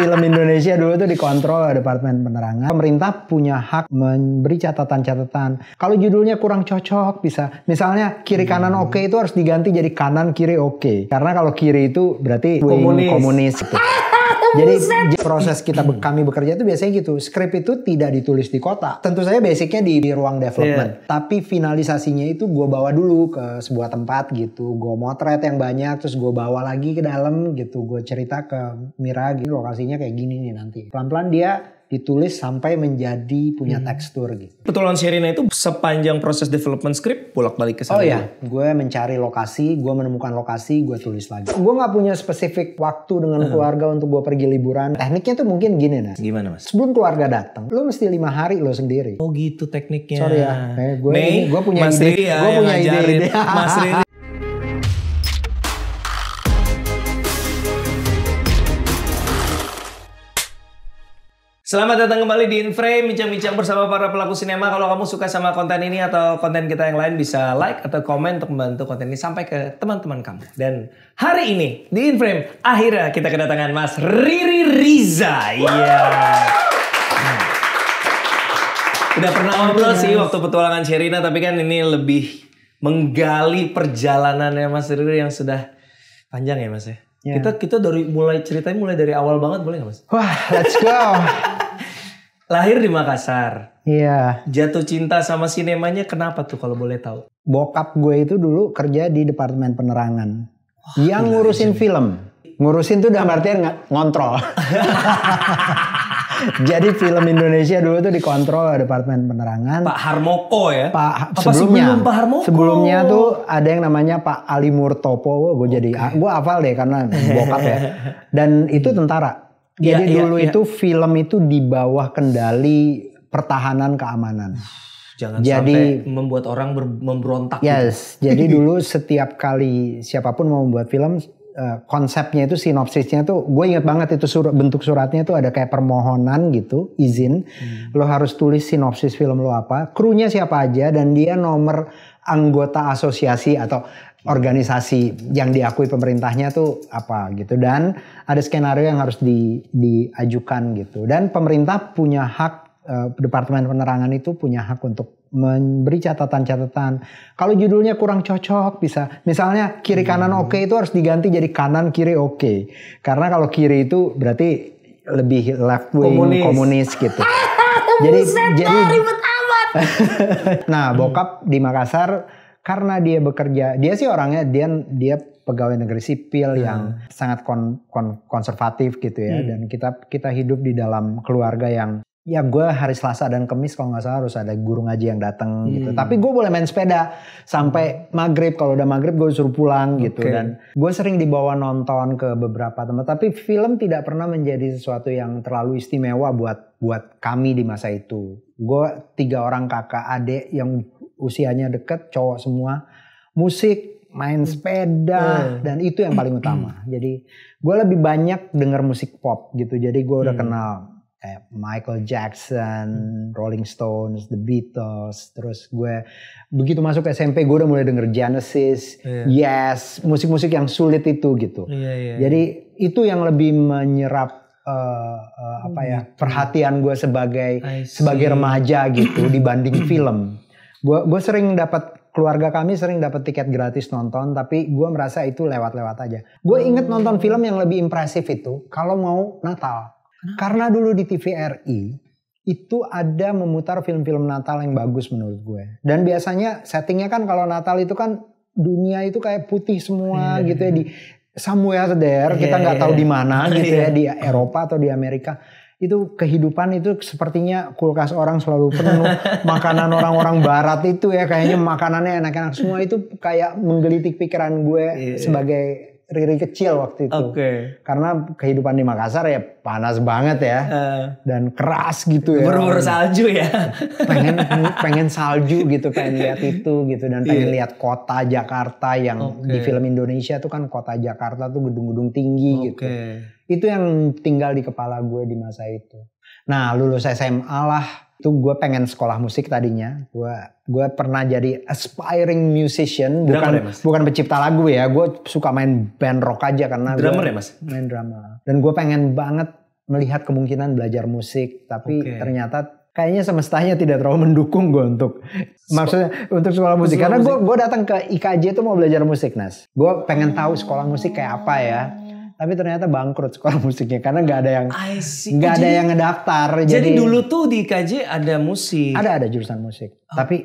film Indonesia dulu tuh dikontrol Departemen Penerangan. Pemerintah punya hak memberi catatan-catatan. Kalau judulnya kurang cocok bisa. Misalnya kiri kanan oke okay itu harus diganti jadi kanan kiri oke. Okay. Karena kalau kiri itu berarti komunis. komunis gitu. jadi buset. proses kita kami bekerja itu biasanya gitu. Skrip itu tidak ditulis di kota. Tentu saja basicnya di, di ruang development. Yeah. Tapi finalisasinya itu gue bawa dulu ke sebuah tempat gitu. Gue motret yang banyak terus gue bawa lagi ke dalam gitu. Gue cerita ke Mira gini gitu, lokasinya kayak gini nih nanti. Pelan-pelan dia ditulis sampai menjadi punya hmm. tekstur gitu. Petualangan Sherina itu sepanjang proses development script bolak-balik ke sana. Oh iya, gue mencari lokasi, gue menemukan lokasi, gue tulis lagi. Gue nggak punya spesifik waktu dengan uh-huh. keluarga untuk gue pergi liburan. Tekniknya tuh mungkin gini nah. Gimana mas? Sebelum keluarga datang, lo mesti lima hari lo sendiri. Oh gitu tekniknya. Sorry ya, eh, gue gue punya mas ide, ya, gue punya ide, ide. Mas Riri Selamat datang kembali di Inframe, bincang-bincang bersama para pelaku sinema. Kalau kamu suka sama konten ini atau konten kita yang lain bisa like atau komen untuk membantu konten ini sampai ke teman-teman kamu. Dan hari ini di Inframe akhirnya kita kedatangan Mas Riri Riza. Iya. Yeah. Hmm. Udah pernah ngobrol sih waktu petualangan Sherina tapi kan ini lebih menggali perjalanannya Mas Riri yang sudah panjang ya Mas ya. Yeah. Kita kita dari mulai ceritanya mulai dari awal banget boleh nggak mas? Wah, let's go. Lahir di Makassar. Iya. Jatuh cinta sama sinemanya kenapa tuh kalau boleh tahu? Bokap gue itu dulu kerja di departemen penerangan. Wah, yang ngurusin film. Ngurusin tuh dalam artian ngontrol. Jadi film Indonesia dulu tuh dikontrol departemen penerangan. Pak Harmoko ya? Pak sebelumnya. Sebelum Pak Harmoko. Sebelumnya tuh ada yang namanya Pak Ali Murtopo. Gue okay. jadi gue hafal deh karena bokap ya. Dan itu tentara jadi ya, dulu ya, itu film itu di bawah kendali pertahanan keamanan. Jangan jadi, sampai membuat orang memberontak. Gitu. Yes, gitu. jadi dulu setiap kali siapapun mau membuat film eh, konsepnya itu sinopsisnya tuh gue inget banget itu surat, bentuk suratnya tuh ada kayak permohonan gitu izin hmm. lo harus tulis sinopsis film lo apa krunya siapa aja dan dia nomor anggota asosiasi atau organisasi yang diakui pemerintahnya tuh apa gitu dan ada skenario yang harus di, diajukan gitu dan pemerintah punya hak eh, departemen penerangan itu punya hak untuk memberi catatan-catatan kalau judulnya kurang cocok bisa misalnya kiri kanan oke okay itu harus diganti jadi kanan kiri oke okay. karena kalau kiri itu berarti lebih left wing komunis, komunis gitu jadi jadi nah bokap di Makassar karena dia bekerja dia sih orangnya dia dia pegawai negeri sipil hmm. yang sangat kon, kon, konservatif gitu ya hmm. dan kita kita hidup di dalam keluarga yang ya gue hari Selasa dan Kamis kalau nggak salah harus ada guru ngaji yang datang hmm. gitu tapi gue boleh main sepeda sampai maghrib kalau udah maghrib gue suruh pulang gitu dan gue sering dibawa nonton ke beberapa tempat tapi film tidak pernah menjadi sesuatu yang terlalu istimewa buat buat kami di masa itu gue tiga orang kakak adik yang usianya deket cowok semua musik main sepeda hmm. Oh. dan itu yang paling utama hmm. jadi gue lebih banyak denger musik pop gitu jadi gue udah hmm. kenal kayak Michael Jackson, hmm. Rolling Stones, The Beatles, terus gue begitu masuk SMP gue udah mulai denger Genesis, yeah. Yes, musik-musik yang sulit itu gitu. Yeah, yeah, iya. Jadi itu yang lebih menyerap uh, uh, apa ya perhatian gue sebagai sebagai remaja gitu dibanding film. Gue gua sering dapat keluarga kami sering dapat tiket gratis nonton, tapi gue merasa itu lewat-lewat aja. Gue inget nonton oh. film yang lebih impresif itu kalau mau Natal. Karena dulu di TVRI itu ada memutar film-film Natal yang bagus menurut gue. Dan biasanya settingnya kan kalau Natal itu kan dunia itu kayak putih semua hmm. gitu ya iya. di somewhere there yeah, kita nggak yeah. tahu di mana gitu yeah. ya di Eropa atau di Amerika itu kehidupan itu sepertinya kulkas orang selalu penuh makanan orang-orang barat itu ya kayaknya makanannya enak-enak semua itu kayak menggelitik pikiran gue yeah. Iya. sebagai Riri kecil waktu itu. Okay. Karena kehidupan di Makassar ya panas banget ya. Uh, dan keras gitu ya. Berburu salju ya. Pengen pengen salju gitu, pengen lihat itu gitu dan pengen yeah. lihat kota Jakarta yang okay. di film Indonesia tuh kan kota Jakarta tuh gedung-gedung tinggi okay. gitu itu yang tinggal di kepala gue di masa itu. Nah lulus SMA lah itu gue pengen sekolah musik tadinya gue gue pernah jadi aspiring musician drummer bukan ya, bukan pencipta lagu ya gue suka main band rock aja karena ya mas main drama dan gue pengen banget melihat kemungkinan belajar musik tapi okay. ternyata kayaknya semestanya tidak terlalu mendukung gue untuk so, maksudnya untuk sekolah musik sekolah karena gue gue datang ke IKJ itu mau belajar musik nas gue pengen tahu sekolah musik kayak apa ya tapi ternyata bangkrut sekolah musiknya karena nggak ada yang nggak oh, ada yang ngedaftar jadi, jadi dulu tuh di IKJ ada musik ada ada jurusan musik okay. tapi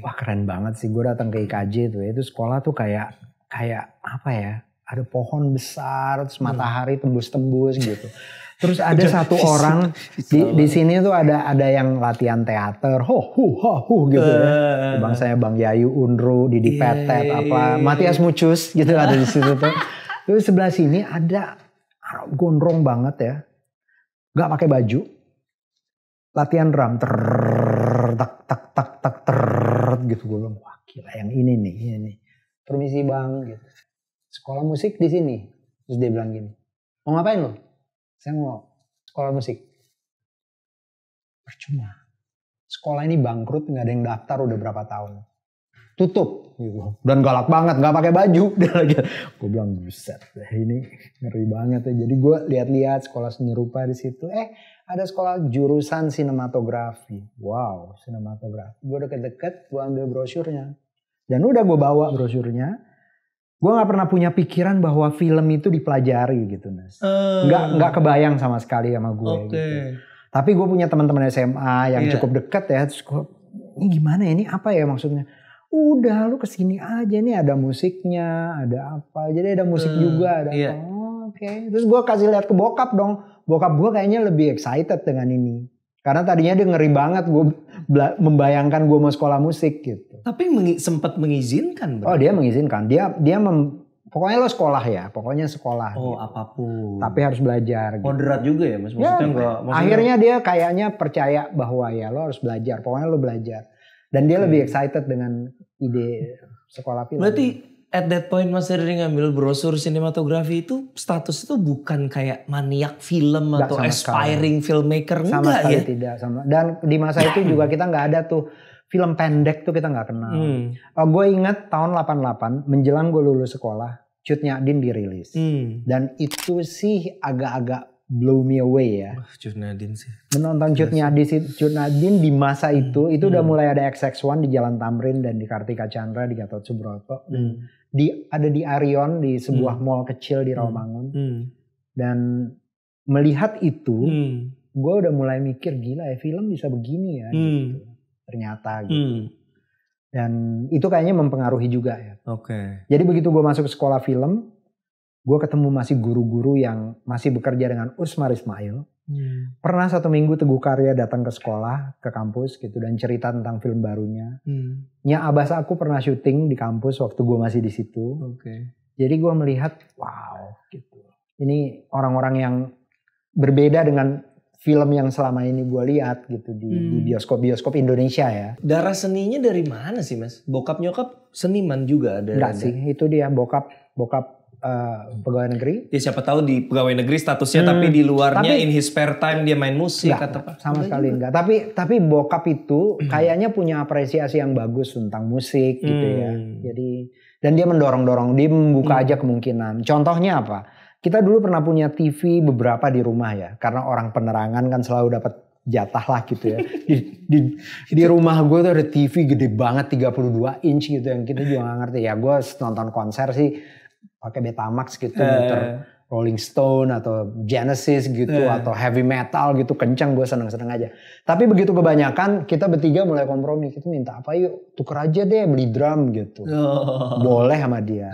wah keren banget sih gue datang ke IKJ tuh ya, itu sekolah tuh kayak kayak apa ya ada pohon besar terus hmm. matahari tembus-tembus gitu Terus ada satu orang di, di sini tuh ada ada yang latihan teater, ho hu ho hu gitu ya. Eh, eh, Bang eh. saya Bang Yayu Unru, Didi iya, Petet, iya, apa iya, Matias Mucus gitu ada di situ tuh. Tapi sebelah sini ada gondrong banget ya. Gak pakai baju. Latihan drum. Ter, tak, tak, tak, tak, ter, gitu. Gue bilang, wah gila yang ini nih. Ini, nih. Permisi bang, gitu. Sekolah musik di sini. Terus dia bilang gini, mau ngapain lo? Saya mau sekolah musik. Percuma. Sekolah ini bangkrut, nggak ada yang daftar udah berapa tahun tutup gitu. dan galak banget nggak pakai baju dia lagi gue bilang buset ini ngeri banget ya jadi gue lihat-lihat sekolah seni rupa di situ eh ada sekolah jurusan sinematografi wow sinematografi gue deket-deket gue ambil brosurnya dan udah gue bawa brosurnya gue nggak pernah punya pikiran bahwa film itu dipelajari gitu nes eh. nggak uh, nggak kebayang sama sekali sama gue okay. gitu tapi gue punya teman-teman SMA yang yeah. cukup deket ya terus gue ini gimana ya? ini apa ya maksudnya udah lu kesini aja nih ada musiknya ada apa jadi ada musik hmm, juga ada iya. oh, oke okay. terus gue kasih lihat ke bokap dong bokap gue kayaknya lebih excited dengan ini karena tadinya dia ngeri banget gue membayangkan gue mau sekolah musik gitu tapi mengi sempat mengizinkan bro. oh dia mengizinkan dia dia mem pokoknya lo sekolah ya, pokoknya sekolah. Oh, gitu. apapun. Tapi harus belajar. Gitu. Moderat oh, juga ya, ya Maksudnya ya, enggak, maksudnya... Akhirnya dia kayaknya percaya bahwa ya lo harus belajar, pokoknya lo belajar dan dia hmm. lebih excited dengan ide sekolah film. Berarti at that point Mas Riri ngambil brosur sinematografi itu status itu bukan kayak maniak film gak atau aspiring sekali. filmmaker sama enggak sekali ya? tidak sama. Dan di masa itu juga kita nggak ada tuh film pendek tuh kita nggak kenal. Hmm. Uh, oh, gue ingat tahun 88 menjelang gue lulus sekolah, cutnya din dirilis. Hmm. Dan itu sih agak-agak blow me away ya. Wah, sih. Menonton Cut Nadine, Cut di masa itu, itu hmm. udah mulai ada XX1 di Jalan Tamrin dan di Kartika Chandra di Gatot Subroto. Hmm. Di ada di Arion di sebuah hmm. mall kecil di Rawamangun. Hmm. hmm. Dan melihat itu, hmm. gue udah mulai mikir gila ya film bisa begini ya. Hmm. Gitu. Ternyata gitu. Hmm. Dan itu kayaknya mempengaruhi juga ya. Oke. Okay. Jadi begitu gue masuk ke sekolah film, gue ketemu masih guru-guru yang masih bekerja dengan Usmar Ismail. Hmm. Pernah satu minggu Teguh Karya datang ke sekolah, ke kampus gitu dan cerita tentang film barunya. Hmm. Nya aku pernah syuting di kampus waktu gue masih di situ. Okay. Jadi gue melihat, wow, gitu. Ini orang-orang yang berbeda dengan film yang selama ini gue lihat gitu di, bioskop hmm. bioskop-bioskop Indonesia ya. Darah seninya dari mana sih mas? Bokap nyokap seniman juga ada. Enggak sih, itu dia bokap bokap uh, pegawai negeri. Ya siapa tahu di pegawai negeri statusnya hmm, tapi di luarnya tapi, in his spare time dia main musik enggak, atau apa? Sama sekali enggak. Tapi tapi bokap itu hmm. kayaknya punya apresiasi yang bagus tentang musik gitu ya. Hmm. Jadi dan dia mendorong-dorong, dia membuka hmm. aja kemungkinan. Contohnya apa? Kita dulu pernah punya TV beberapa di rumah ya, karena orang penerangan kan selalu dapat jatah lah gitu ya. Di, di, di rumah gue tuh ada TV gede banget 32 inch gitu yang kita juga gak ngerti. Ya gue nonton konser sih pakai Betamax gitu uh. muter Rolling Stone atau Genesis gitu uh. atau heavy metal gitu kencang gue seneng-seneng aja. Tapi begitu kebanyakan kita bertiga mulai kompromi. Kita minta apa yuk tuker aja deh beli drum gitu. Oh. Boleh sama dia.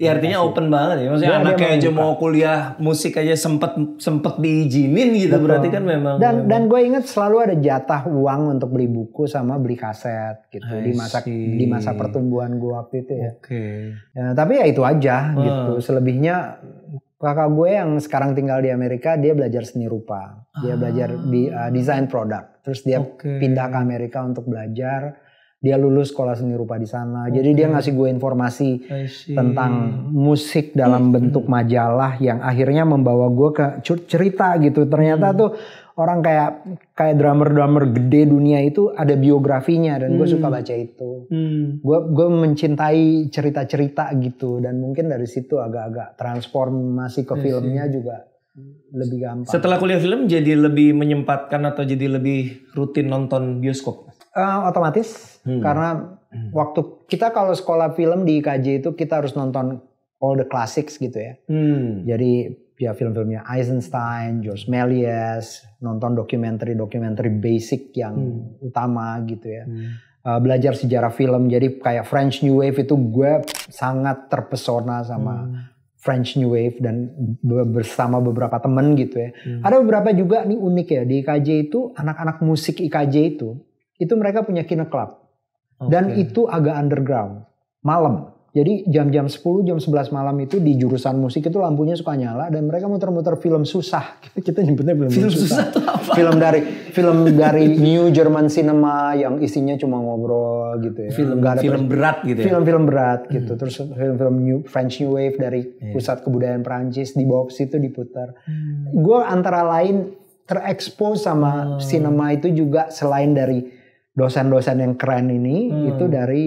Iya artinya open banget ya. Maksudnya iya, anak anaknya aja mau kuliah musik aja sempet sempet diizinin gitu Betul. berarti kan memang. Dan memang. Ya. dan gue inget selalu ada jatah uang untuk beli buku sama beli kaset gitu di masa di masa pertumbuhan gue waktu itu ya. Oke. Okay. Ya, tapi ya itu aja wow. gitu. Selebihnya kakak gue yang sekarang tinggal di Amerika dia belajar seni rupa dia ah. belajar di uh, ah, desain produk terus dia okay. pindah ke Amerika untuk belajar dia lulus sekolah seni rupa di sana okay. jadi dia ngasih gue informasi tentang musik dalam hmm. bentuk majalah yang akhirnya membawa gue ke cerita gitu ternyata -hmm. tuh orang kayak kayak drummer-drummer gede dunia itu ada biografinya dan gue hmm. suka baca itu. Hmm. Gue gue mencintai cerita-cerita gitu dan mungkin dari situ agak-agak transformasi ke iya filmnya yes. juga lebih gampang. Setelah kuliah film jadi lebih menyempatkan atau jadi lebih rutin nonton bioskop? Uh, otomatis hmm. karena hmm. waktu kita kalau sekolah film di IKJ itu kita harus nonton all the classics gitu ya. Hmm. Jadi via ya, film-filmnya Eisenstein, George Melies, nonton dokumenter-dokumenter basic yang hmm. utama gitu ya. Hmm. Uh, belajar sejarah film, jadi kayak French New Wave itu gue sangat terpesona sama hmm. French New Wave dan bersama beberapa temen gitu ya. Hmm. Ada beberapa juga nih unik ya di IKJ itu anak-anak musik IKJ itu, itu mereka punya kine club okay. dan itu agak underground malam. Jadi jam-jam 10, jam 11 malam itu di jurusan musik itu lampunya suka nyala dan mereka muter-muter film susah. Kita nyebutnya film, film susah. susah apa? Film dari film dari New German Cinema yang isinya cuma ngobrol gitu ya. Film ada film berat gitu ya. Film-film berat hmm. gitu. Hmm. Terus film-film New French New Wave dari yeah. pusat kebudayaan Prancis di box itu diputar. Hmm. Gue antara lain terekspos sama hmm. cinema itu juga selain dari dosen-dosen yang keren ini hmm. itu dari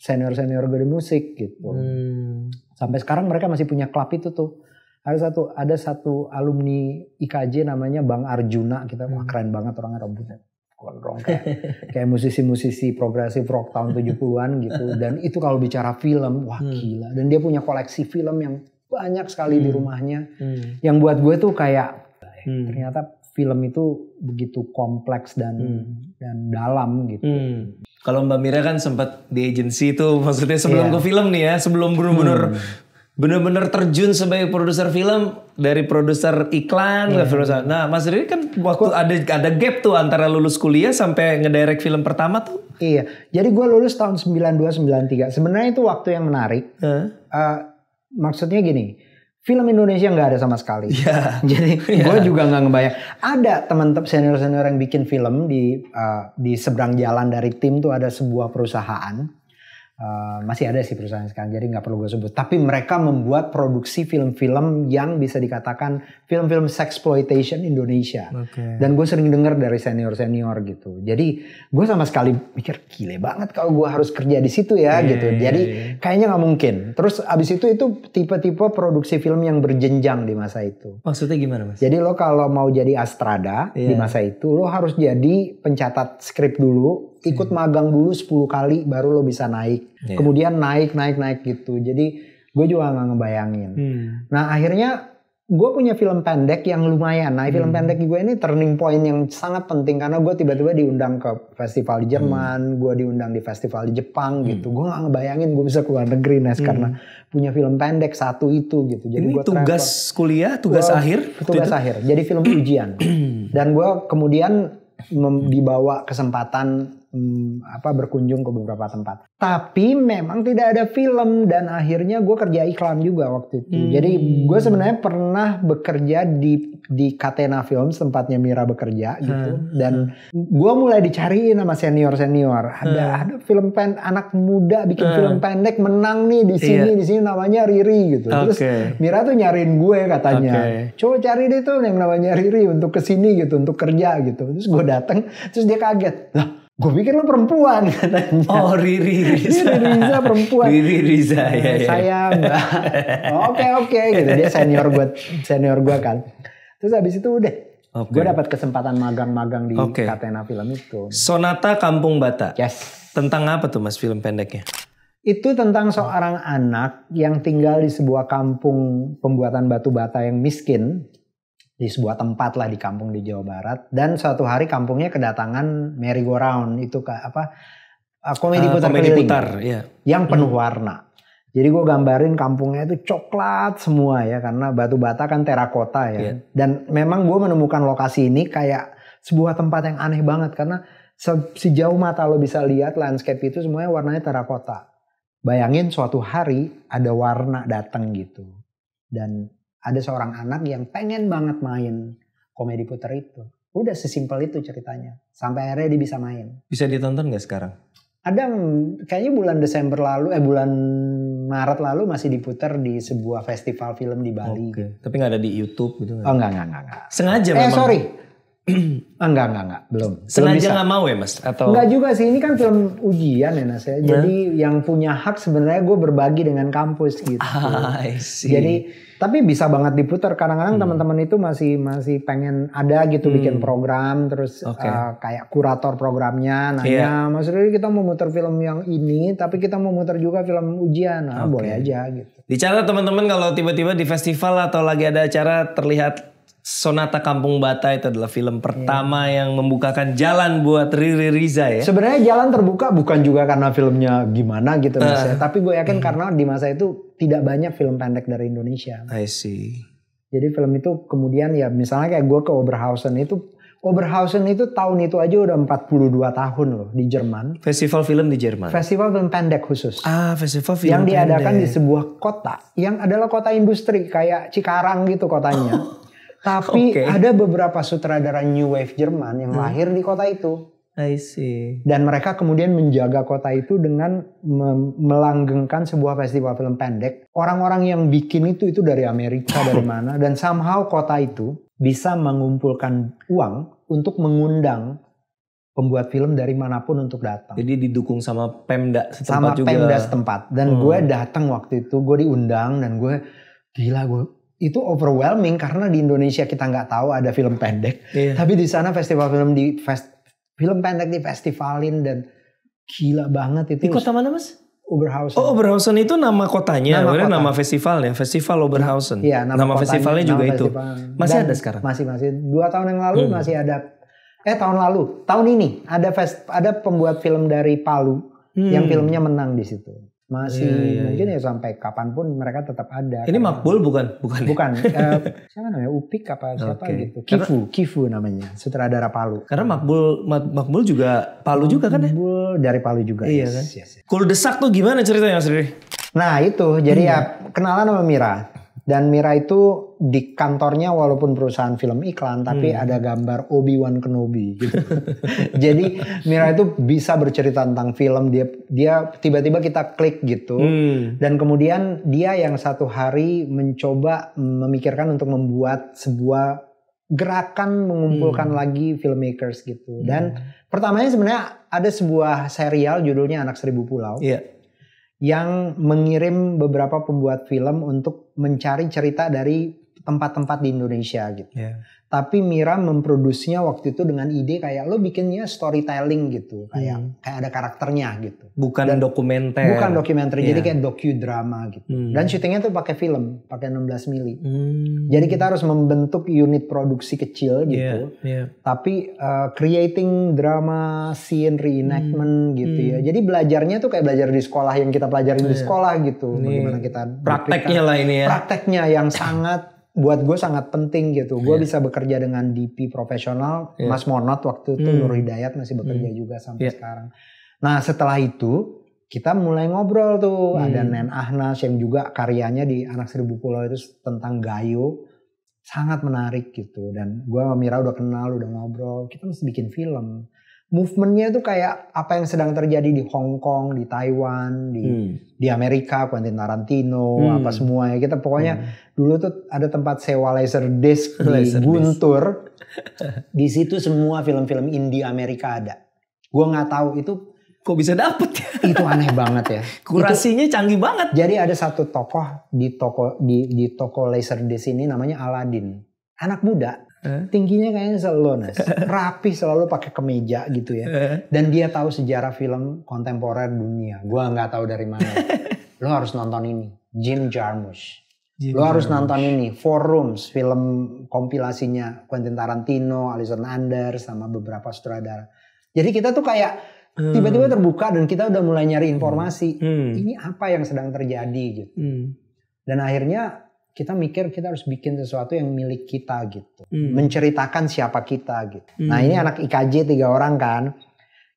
senior senior gue di musik gitu hmm. sampai sekarang mereka masih punya klub itu tuh ada satu ada satu alumni IKJ namanya Bang Arjuna kita hmm. wah keren banget orangnya rambutnya gondrong kayak kayak musisi-musisi progresif rock tahun 70-an gitu dan itu kalau bicara film wah hmm. gila dan dia punya koleksi film yang banyak sekali hmm. di rumahnya hmm. yang buat gue tuh kayak eh, hmm. ternyata film itu begitu kompleks dan hmm. dan dalam gitu. Hmm kalau Mbak Mira kan sempat di agensi itu maksudnya sebelum yeah. ke film nih ya, sebelum benar-benar hmm. benar-benar terjun sebagai produser film dari produser iklan yeah. ke film. Iya. Nah, Mas Riri kan waktu gua, ada ada gap tuh antara lulus kuliah sampai ngedirect film pertama tuh. Iya. Jadi gua lulus tahun 92 93. Sebenarnya itu waktu yang menarik. Huh? Uh, eh, maksudnya gini, film Indonesia nggak ada sama sekali. Yeah. Jadi yeah. gue juga nggak ngebayang. Ada teman-teman senior-senior yang bikin film di uh, di seberang jalan dari tim tuh ada sebuah perusahaan Eh, masih ada sih perusahaan sekarang, jadi nggak perlu gue sebut. Tapi mereka membuat produksi film-film yang bisa dikatakan film-film sexploitation Indonesia. Okay. Dan gue sering dengar dari senior-senior gitu. Jadi gue sama sekali mikir gile banget kalau gue harus kerja di situ ya yeah, gitu. Iya, jadi yeah, yeah. kayaknya nggak mungkin. Terus abis itu itu tipe-tipe produksi film yang berjenjang di masa itu. Maksudnya gimana mas? Jadi lo kalau mau jadi astrada yeah. di iya. masa itu, lo harus jadi pencatat skrip dulu ikut hmm. magang dulu 10 kali baru lo bisa naik. Yeah. Kemudian naik naik naik gitu. Jadi gue juga gak ngebayangin. Hmm. Nah akhirnya gue punya film pendek yang lumayan. Nah hmm. film pendek gue ini turning point yang sangat penting karena gue tiba-tiba diundang ke festival di hmm. Jerman, hmm. gue diundang di festival di Jepang hmm. gitu. Gue gak ngebayangin gue bisa keluar negeri Nes hmm. karena punya film pendek satu itu gitu. Jadi ini gua tugas transfer. kuliah, tugas gua, akhir, tugas itu? akhir. Jadi film ujian. Dan gue kemudian dibawa kesempatan hmm, apa berkunjung ke beberapa tempat. Tapi memang tidak ada film dan akhirnya gue kerja iklan juga waktu itu. Hmm. Jadi gue sebenarnya pernah bekerja di di Katena Films tempatnya Mira bekerja gitu hmm. dan gue mulai dicariin sama senior senior. Ada hmm. ada film pen anak muda bikin hmm. film pendek menang nih di sini yeah. di sini namanya Riri gitu. Okay. Terus Mira tuh nyariin gue katanya. Okay. Coba cari deh tuh yang namanya Riri untuk kesini gitu untuk kerja gitu. Terus gue dateng terus dia kaget lah Gue pikir lo perempuan katanya. Oh Riri iya, Riza. Riri Riza perempuan. Riri Riza ya. ya. Saya mbak. Oh, oke oke gitu dia senior gue senior gue kan. Terus abis itu udah. Okay. Gue dapat kesempatan magang-magang di okay. Katena Film itu. Sonata Kampung Bata. Yes. Tentang apa tuh mas film pendeknya? Itu tentang seorang anak yang tinggal di sebuah kampung pembuatan batu bata yang miskin di sebuah tempat lah di kampung di Jawa Barat dan suatu hari kampungnya kedatangan merry go round itu ke apa aku uh, eh, putar komedi iya. yang penuh hmm. warna. Jadi gue gambarin kampungnya itu coklat semua ya karena batu bata kan terakota ya. Yeah. Dan memang gue menemukan lokasi ini kayak sebuah tempat yang aneh banget karena sejauh mata lo bisa lihat landscape itu semuanya warnanya terakota. Bayangin suatu hari ada warna datang gitu. Dan ada seorang anak yang pengen banget main komedi puter itu. Udah sesimpel itu ceritanya. Sampai akhirnya dia bisa main. Bisa ditonton gak sekarang? Ada mm, kayaknya bulan Desember lalu, eh bulan Maret lalu masih diputar di sebuah festival film di Bali. Oke. Tapi gak ada di YouTube gitu? Oh enggak, enggak. enggak. Sengaja eh, memang. Eh sorry. enggak ah, enggak enggak belum. Sengaja nggak mau ya mas? Atau enggak juga sih ini kan film ujian ya Nas ya. Iya. Jadi yang punya hak sebenarnya gue berbagi dengan kampus gitu. Ah, I Jadi tapi bisa banget diputar kadang-kadang hmm. teman-teman itu masih masih pengen ada gitu hmm. bikin program terus okay. uh, eh, kayak kurator programnya nanya yeah. Mas Riri kita mau muter film yang ini tapi kita mau muter juga film ujian nah, okay. boleh aja gitu dicatat teman-teman kalau tiba-tiba di festival atau lagi ada acara terlihat Sonata Kampung Bata itu adalah film iya. pertama yeah. yang membukakan jalan buat Riri Riza ya. Sebenarnya jalan terbuka bukan juga karena filmnya gimana gitu uh. mas ya. eh. tapi gue yakin uh. karena di masa itu tidak banyak film pendek dari Indonesia. I see. Jadi film itu kemudian ya misalnya kayak gue ke Oberhausen itu Oberhausen itu tahun itu aja udah 42 tahun loh di Jerman. Festival film di Jerman. Festival film pendek khusus. Ah, festival film yang pendek. diadakan di sebuah kota yang adalah kota industri kayak Cikarang gitu kotanya. Tapi okay. ada beberapa sutradara new wave Jerman yang hmm. lahir di kota itu. I see. Dan mereka kemudian menjaga kota itu dengan melanggengkan sebuah festival film pendek. Orang-orang yang bikin itu itu dari Amerika dari mana dan somehow kota itu bisa mengumpulkan uang untuk mengundang pembuat film dari manapun untuk datang. Jadi didukung sama Pemda setempat sama juga. Sama Pemda setempat. Dan hmm. gue datang waktu itu, gue diundang dan gue gila gue itu overwhelming karena di Indonesia kita nggak tahu ada film pendek, yeah. tapi di sana festival film di fest, film pendek di festivalin dan gila banget itu. Di kota mana mas? Oberhausen. Oh Oberhausen itu nama kotanya, nama, kota. nama festivalnya, festival Oberhausen. Iya, nama, nama festivalnya juga nama itu. Festival. Masih Dan ada sekarang? Masih masih. Dua tahun yang lalu hmm. masih ada. Eh tahun lalu, tahun ini ada fest, ada pembuat film dari Palu hmm. yang filmnya menang di situ masih yeah, yeah, mungkin yeah. ya sampai kapanpun mereka tetap ada. Ini makbul bukan? Bukan. Ya? Bukan. uh, siapa namanya? Upik apa siapa okay. gitu. Kifu, Karena, Kifu namanya. Sutradara Palu. Karena makbul makbul juga Palu juga kan ya? Makbul dari Palu juga. Iya yes, kan? Yes, yes. Kuldesak tuh gimana ceritanya Mas Riri? Nah, itu. Jadi hmm. ya kenalan sama Mira. Dan Mira itu di kantornya walaupun perusahaan film iklan tapi hmm. ada gambar Obi-Wan Kenobi gitu. Jadi Mira itu bisa bercerita tentang film dia dia tiba-tiba kita klik gitu hmm. dan kemudian dia yang satu hari mencoba memikirkan untuk membuat sebuah gerakan mengumpulkan hmm. lagi filmmakers gitu. Dan hmm. pertamanya sebenarnya ada sebuah serial judulnya Anak Seribu Pulau. Yeah yang mengirim beberapa pembuat film untuk mencari cerita dari tempat-tempat di Indonesia gitu. Yeah. Tapi Mira memproduksinya waktu itu dengan ide kayak lo bikinnya storytelling gitu, kayak hmm. kayak ada karakternya gitu. Bukan Dan, dokumenter. Bukan dokumenter, yeah. jadi iya. kayak docudrama gitu. Hmm. Dan syutingnya tuh pakai film, pakai 16 mili. Hmm. Jadi kita harus membentuk unit produksi kecil iya, gitu. Yeah. Yeah. Tapi uh, creating drama, scene reenactment hmm. gitu ya. Hmm. Jadi belajarnya tuh kayak belajar di sekolah yang kita pelajari yeah. di iya. sekolah gitu. Ini Bagaimana kita prakteknya lah ini ya. Prakteknya yang sangat buat gue sangat penting gitu. Gue yeah. bisa bekerja dengan DP profesional, yeah. Mas Monot waktu itu mm. Nur Hidayat masih bekerja mm. juga sampai yeah. sekarang. Nah setelah itu kita mulai ngobrol tuh hmm. ada Nen Ahnas yang juga karyanya di Anak Seribu Pulau itu tentang Gayo sangat menarik gitu dan gue sama Mira udah kenal udah ngobrol kita mesti bikin film movementnya itu kayak apa yang sedang terjadi di Hong Kong, di Taiwan, di hmm. di Amerika, Quentin Tarantino, hmm. apa semuanya. kita pokoknya hmm. dulu tuh ada tempat sewa laser disc laser di Guntur, di situ semua film-film indie Amerika ada. Gue nggak tahu itu kok bisa dapet ya? Itu aneh banget ya. Kurasinya itu, canggih banget. Jadi ada satu tokoh di toko di di toko laser disc ini namanya Aladin, anak muda Eh? Tingginya kayaknya selalu Nas. Rapi selalu pakai kemeja gitu ya. Eh? Dan dia tahu sejarah film kontemporer dunia. Gua nggak tahu dari mana. Lo harus nonton ini, Jim Jarmusch. Jim Lo harus Jarmusch. nonton ini, Four Rooms, film kompilasinya Quentin Tarantino, Alison Anders sama beberapa sutradara. Jadi kita tuh kayak hmm. tiba-tiba terbuka dan kita udah mulai nyari informasi hmm. hmm. ini apa yang sedang terjadi gitu hmm. dan akhirnya kita mikir kita harus bikin sesuatu yang milik kita gitu. Hmm. Menceritakan siapa kita gitu. Hmm. Nah ini anak IKJ tiga orang kan.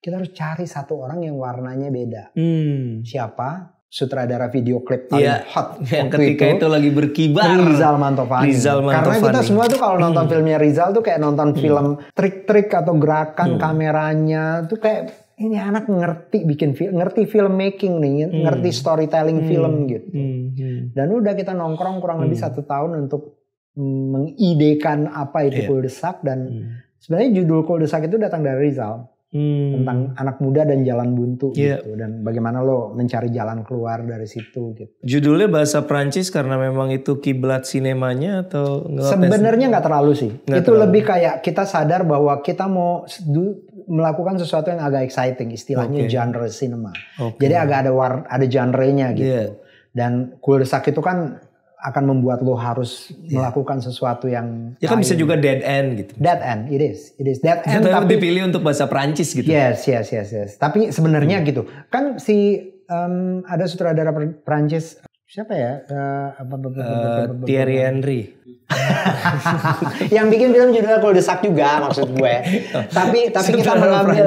Kita harus cari satu orang yang warnanya beda. Hmm. Siapa? Sutradara video klip paling yeah. hot yang ketika itu, itu lagi berkibar. Rizal Mantovani. Rizal Mantovani. Karena kita semua tuh kalau nonton hmm. filmnya Rizal tuh kayak nonton hmm. film trik-trik atau gerakan hmm. kameranya tuh kayak ini anak ngerti bikin film, ngerti filmmaking nih, hmm. ngerti storytelling hmm. film gitu. Hmm. Hmm. Dan udah kita nongkrong kurang hmm. lebih satu tahun untuk mengidekan apa itu yeah. kuldesak dan hmm. sebenarnya judul kuldesak itu datang dari Rizal hmm. tentang anak muda dan jalan buntu yeah. gitu dan bagaimana lo mencari jalan keluar dari situ gitu. Judulnya bahasa Prancis karena memang itu kiblat sinemanya atau Sebenarnya nggak terlalu sih. Gak itu terlalu. lebih kayak kita sadar bahwa kita mau melakukan sesuatu yang agak exciting istilahnya okay. genre cinema. Okay. Jadi agak ada war ada genre-nya gitu. Yeah. Dan kuldesak itu kan akan membuat lo harus yeah. melakukan sesuatu yang ya kan lain. bisa juga dead end gitu dead end it is it is dead end tapi, tapi dipilih untuk bahasa Perancis gitu yes yes yes yes tapi sebenarnya hmm. gitu kan si um, ada sutradara Perancis siapa ya uh, Thierry Henry yang bikin film judulnya kalau desak juga maksud gue. tapi tapi kita mengambil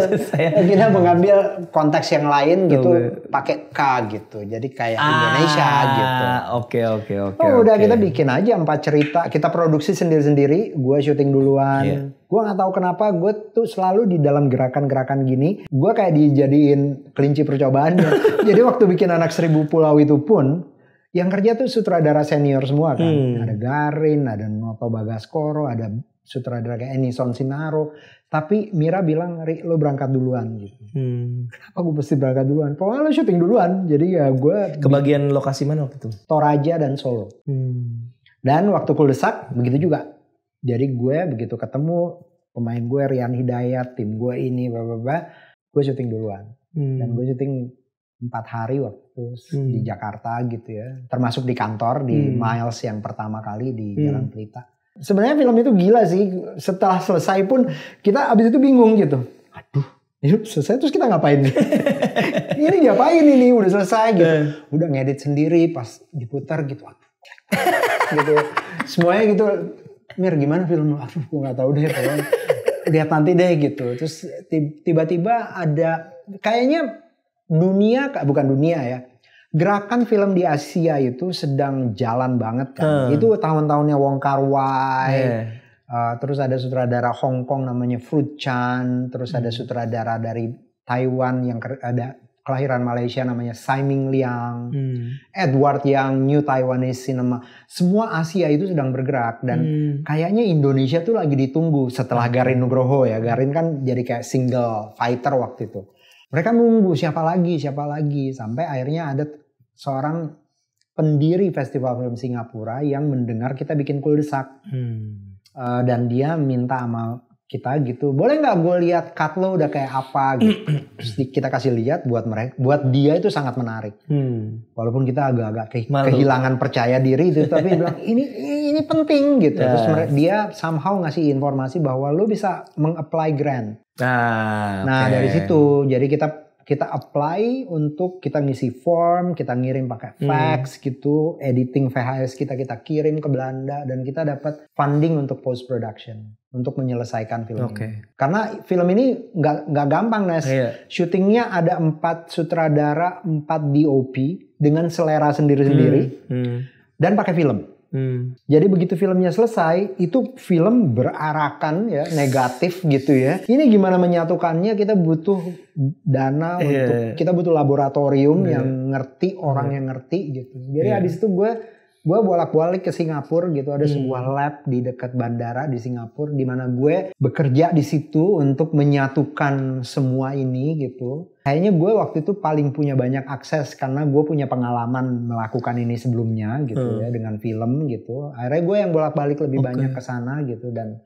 kita mengambil konteks yang lain gitu oh, pakai K gitu. Jadi kayak ah, Indonesia gitu. Oke okay, oke okay, oke. Okay, oh, udah kita bikin aja empat cerita, kita produksi sendiri-sendiri, gue syuting duluan. Yeah. Gue nggak tahu kenapa gue tuh selalu di dalam gerakan-gerakan gini, gue kayak dijadiin kelinci percobaan. Jadi waktu bikin anak seribu pulau itu pun yang kerja tuh sutradara senior semua kan. Hmm. Ada Garin, ada Noto Bagaskoro, ada sutradara kayak Enison Sinaro. Tapi Mira bilang, Ri lo berangkat duluan gitu. Hmm. Kenapa gue mesti berangkat duluan? Pokoknya lo syuting duluan. Jadi ya gue... Kebagian lokasi mana waktu itu? Toraja dan Solo. Hmm. Dan waktu kuldesak begitu juga. Jadi gue begitu ketemu pemain gue Rian Hidayat, tim gue ini, bla bla bla, gue syuting duluan. Hmm. Dan gue syuting empat hari waktu hmm. di Jakarta gitu ya termasuk di kantor di hmm. Miles yang pertama kali di hmm. Jalan Pelita sebenarnya film itu gila sih setelah selesai pun kita abis itu bingung gitu aduh ini selesai terus kita ngapain ini diapain ini udah selesai gitu hmm. udah ngedit sendiri pas diputar gitu gitu semuanya gitu Mir gimana film Aku gue nggak tahu deh lihat nanti deh gitu terus tiba-tiba ada kayaknya dunia bukan dunia ya gerakan film di Asia itu sedang jalan banget kan. Hmm. Itu tahun-tahunnya Wong Kar Wai. Yeah. Iya. Uh, terus ada sutradara Hong Kong namanya Fruit Chan, terus hmm. ada sutradara dari Taiwan yang ada kelahiran Malaysia namanya Simon Liang, hmm. Edward Yang, New Taiwanese Cinema. Semua Asia itu sedang bergerak dan hmm. kayaknya Indonesia tuh lagi ditunggu setelah hmm. Garin Nugroho ya. Garin kan jadi kayak single fighter waktu itu mereka nunggu siapa lagi, siapa lagi sampai akhirnya ada seorang pendiri festival film Singapura yang mendengar kita bikin kuldesak. Hmm. Uh, dan dia minta sama kita gitu boleh nggak gue lihat cut lo udah kayak apa gitu Terus kita kasih lihat buat mereka buat dia itu sangat menarik hmm. walaupun kita agak-agak ke, kehilangan percaya diri itu tapi bilang ini ini penting gitu yes. Ya. terus dia somehow ngasih informasi bahwa lo bisa mengapply grant ah, nah okay. dari situ jadi kita kita apply untuk kita ngisi form kita ngirim pakai hmm. fax hmm. gitu editing VHS kita kita kirim ke Belanda dan kita dapat funding untuk post production untuk menyelesaikan film okay. ini. Karena film ini nggak nggak gampang Nes. Yeah. Syutingnya ada empat sutradara, empat DOP dengan selera sendiri-sendiri hmm. Hmm. dan pakai film. Hmm. Jadi begitu filmnya selesai, itu film berarakan ya negatif gitu ya. Ini gimana menyatukannya? Kita butuh dana yeah. untuk kita butuh laboratorium yeah. yang ngerti orang yeah. yang ngerti gitu. Jadi yeah. di situ gue gue bolak-balik ke Singapura gitu ada hmm. sebuah lab di dekat bandara di Singapura di mana gue bekerja di situ untuk menyatukan semua ini gitu kayaknya gue waktu itu paling punya banyak akses karena gue punya pengalaman melakukan ini sebelumnya gitu hmm. ya dengan film gitu akhirnya gue yang bolak-balik lebih okay. banyak ke sana gitu dan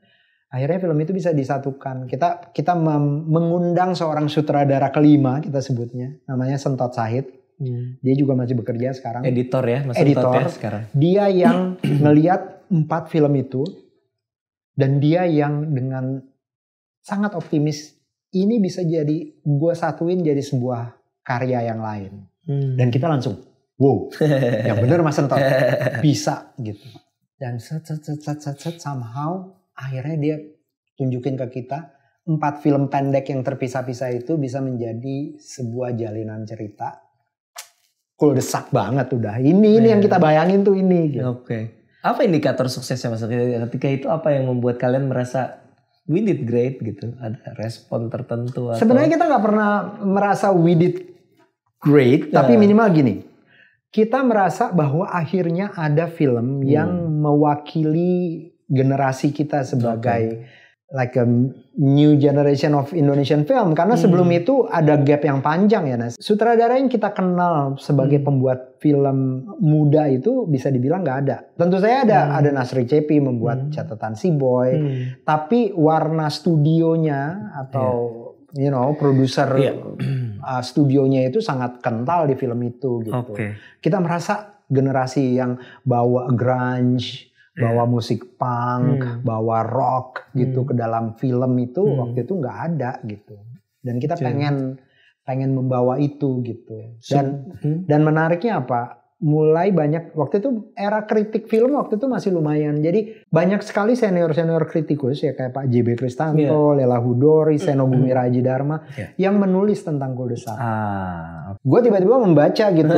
akhirnya film itu bisa disatukan kita kita mengundang seorang sutradara kelima kita sebutnya namanya Sentot Sahid Hmm. Dia juga masih bekerja sekarang. Editor ya, masih editor ya sekarang. Dia yang ngeliat empat film itu dan dia yang dengan sangat optimis ini bisa jadi gue satuin jadi sebuah karya yang lain. Hmm. Dan kita langsung, wow, yang bener Mas Sentot bisa gitu. Dan set set set set set, set somehow akhirnya dia tunjukin ke kita empat film pendek yang terpisah-pisah itu bisa menjadi sebuah jalinan cerita kuldesak banget udah. Ini ini yang kita iya. bayangin tuh ini. Gitu. Oke. Okay. Apa indikator suksesnya Mas? Ketika itu apa yang membuat kalian merasa we did great gitu? Ada respon tertentu? Atau... Sebenarnya kita nggak pernah merasa we did great, yeah. tapi minimal gini. Kita merasa bahwa akhirnya ada film hmm. yang mewakili generasi kita sebagai okay like a new generation of Indonesian film karena hmm. sebelum itu ada gap yang panjang ya Nas. Sutradara yang kita kenal sebagai hmm. pembuat film muda itu bisa dibilang nggak ada. Tentu saya ada hmm. ada Nasri Cepi membuat hmm. catatan Si Boy, hmm. tapi warna studionya atau yeah. you know produser yeah. uh, studionya itu sangat kental di film itu gitu. Okay. Kita merasa generasi yang bawa grunge Iya. bawa musik punk, hmm. bawa rock gitu hmm. ke dalam film itu hmm. waktu itu nggak ada gitu. Dan kita Jadi. Iya. pengen pengen membawa itu gitu. Dan hmm. dan menariknya apa? mulai banyak waktu itu era kritik film waktu itu masih lumayan. Jadi banyak sekali senior-senior kritikus ya kayak Pak JB Kristanto, yeah. Lela Hudori, mm-hmm. Seno Bumi Raji Dharma yeah. yang menulis tentang Kuldesak. Ah. Gue tiba-tiba membaca gitu.